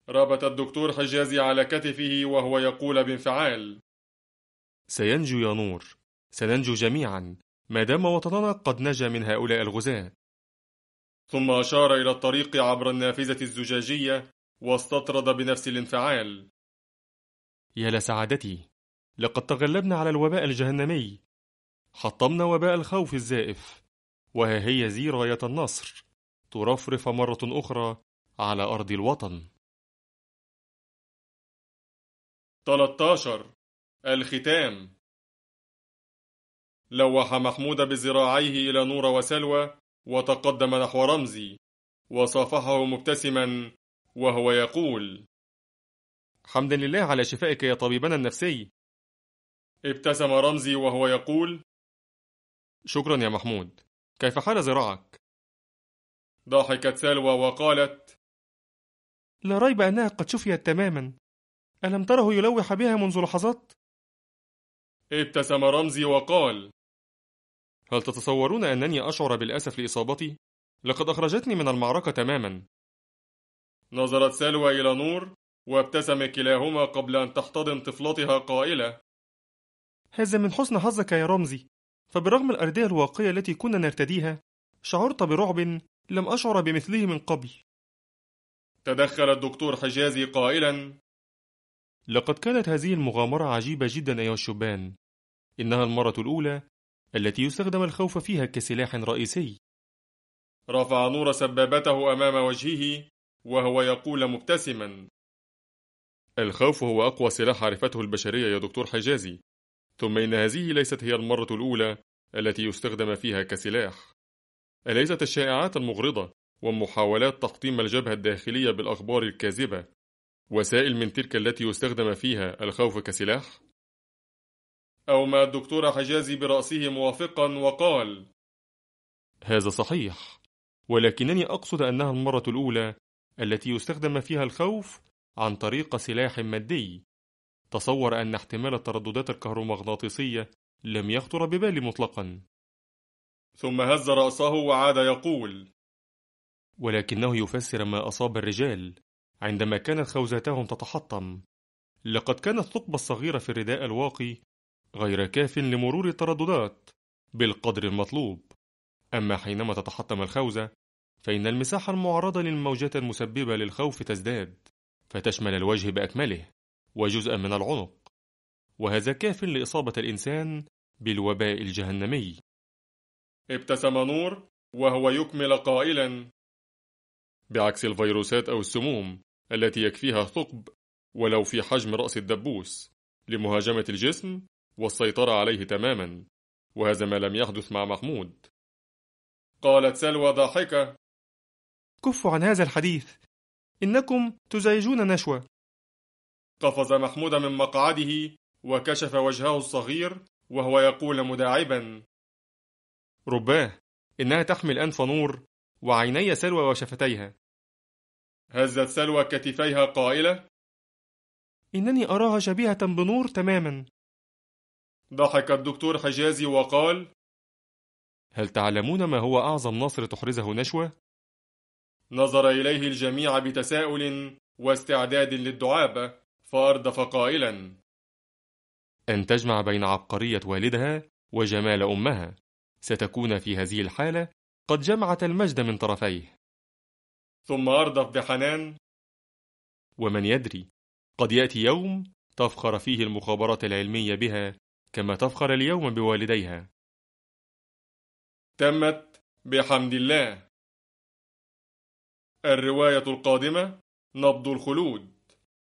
ربط الدكتور حجازي على كتفه وهو يقول بانفعال سينجو يا نور سننجو جميعا ما دام وطننا قد نجا من هؤلاء الغزاة ثم أشار إلى الطريق عبر النافذة الزجاجية واستطرد بنفس الانفعال يا لسعادتي لقد تغلبنا على الوباء الجهنمي حطمنا وباء الخوف الزائف وها هي زي راية النصر
ترفرف مرة أخرى على أرض الوطن 13 الختام
لوح محمود بذراعيه إلى نور وسلوى وتقدم نحو رمزي وصافحه مبتسما وهو يقول حمدا
لله على شفائك يا طبيبنا النفسي ابتسم رمزي وهو يقول شكرا يا محمود كيف حال ذراعك ضحكت سلوى وقالت لا ريب أنها قد شفيت تماما
ألم تره يلوح بها منذ لحظات؟
ابتسم رمزي وقال هل تتصورون أنني أشعر بالأسف لإصابتي؟ لقد أخرجتني من المعركة تماما نظرت سلوى إلى نور وابتسم كلاهما قبل أن تحتضن طفلتها قائلة
هذا من حسن حظك يا رمزي فبرغم الأردية الواقية التي كنا نرتديها شعرت برعب لم أشعر
بمثله من قبل تدخل الدكتور حجازي قائلا لقد كانت هذه المغامرة عجيبة جدا أيها الشبان إنها المرة الأولى التي يستخدم الخوف فيها كسلاح رئيسي رفع نور سبابته أمام وجهه وهو يقول مبتسما الخوف هو أقوى سلاح عرفته البشرية يا دكتور حجازي ثم إن هذه ليست هي المرة الأولى التي يستخدم فيها كسلاح أليست الشائعات المغرضة ومحاولات تحطيم الجبهة الداخلية بالأخبار الكاذبة وسائل من تلك التي يستخدم فيها الخوف كسلاح؟ أو ما الدكتور حجازي برأسه موافقا وقال هذا صحيح ولكنني أقصد أنها المرة الأولى التي يستخدم فيها الخوف عن طريق سلاح مادي تصور أن احتمال الترددات الكهرومغناطيسية لم يخطر ببالي مطلقا ثم هز رأسه وعاد يقول ولكنه يفسر ما أصاب الرجال عندما كانت خوذتهم تتحطم لقد كانت الثقب الصغيرة في الرداء الواقي غير كاف لمرور الترددات بالقدر المطلوب أما حينما تتحطم الخوذة فإن المساحة المعرضة للموجات المسببة للخوف تزداد فتشمل الوجه بأكمله وجزءا من العنق وهذا كاف لإصابة الإنسان بالوباء الجهنمي ابتسم نور وهو يكمل قائلا بعكس الفيروسات أو السموم التي يكفيها ثقب ولو في حجم رأس الدبوس لمهاجمة الجسم والسيطرة عليه تماما
وهذا ما لم يحدث مع محمود قالت سلوى ضاحكة
كفوا عن هذا الحديث إنكم تزعجون نشوه
قفز محمود من مقعده وكشف وجهه الصغير وهو يقول
مداعبا رباه إنها تحمل أنف نور وعيني سلوى وشفتيها هزت سلوى كتفيها قائلة
إنني أراها شبيهة بنور تماما
ضحك الدكتور حجازي وقال هل تعلمون ما هو أعظم نصر تحرزه نشوة؟ نظر إليه الجميع بتساؤل واستعداد للدعابة فأردف قائلا أن تجمع بين عبقرية والدها وجمال أمها ستكون في هذه الحالة قد جمعت المجد من طرفيه ثم أردف بحنان ومن يدري قد يأتي يوم تفخر فيه المخابرات العلمية بها كما تفخر اليوم بوالديها
تمت بحمد الله الرواية القادمة نبض الخلود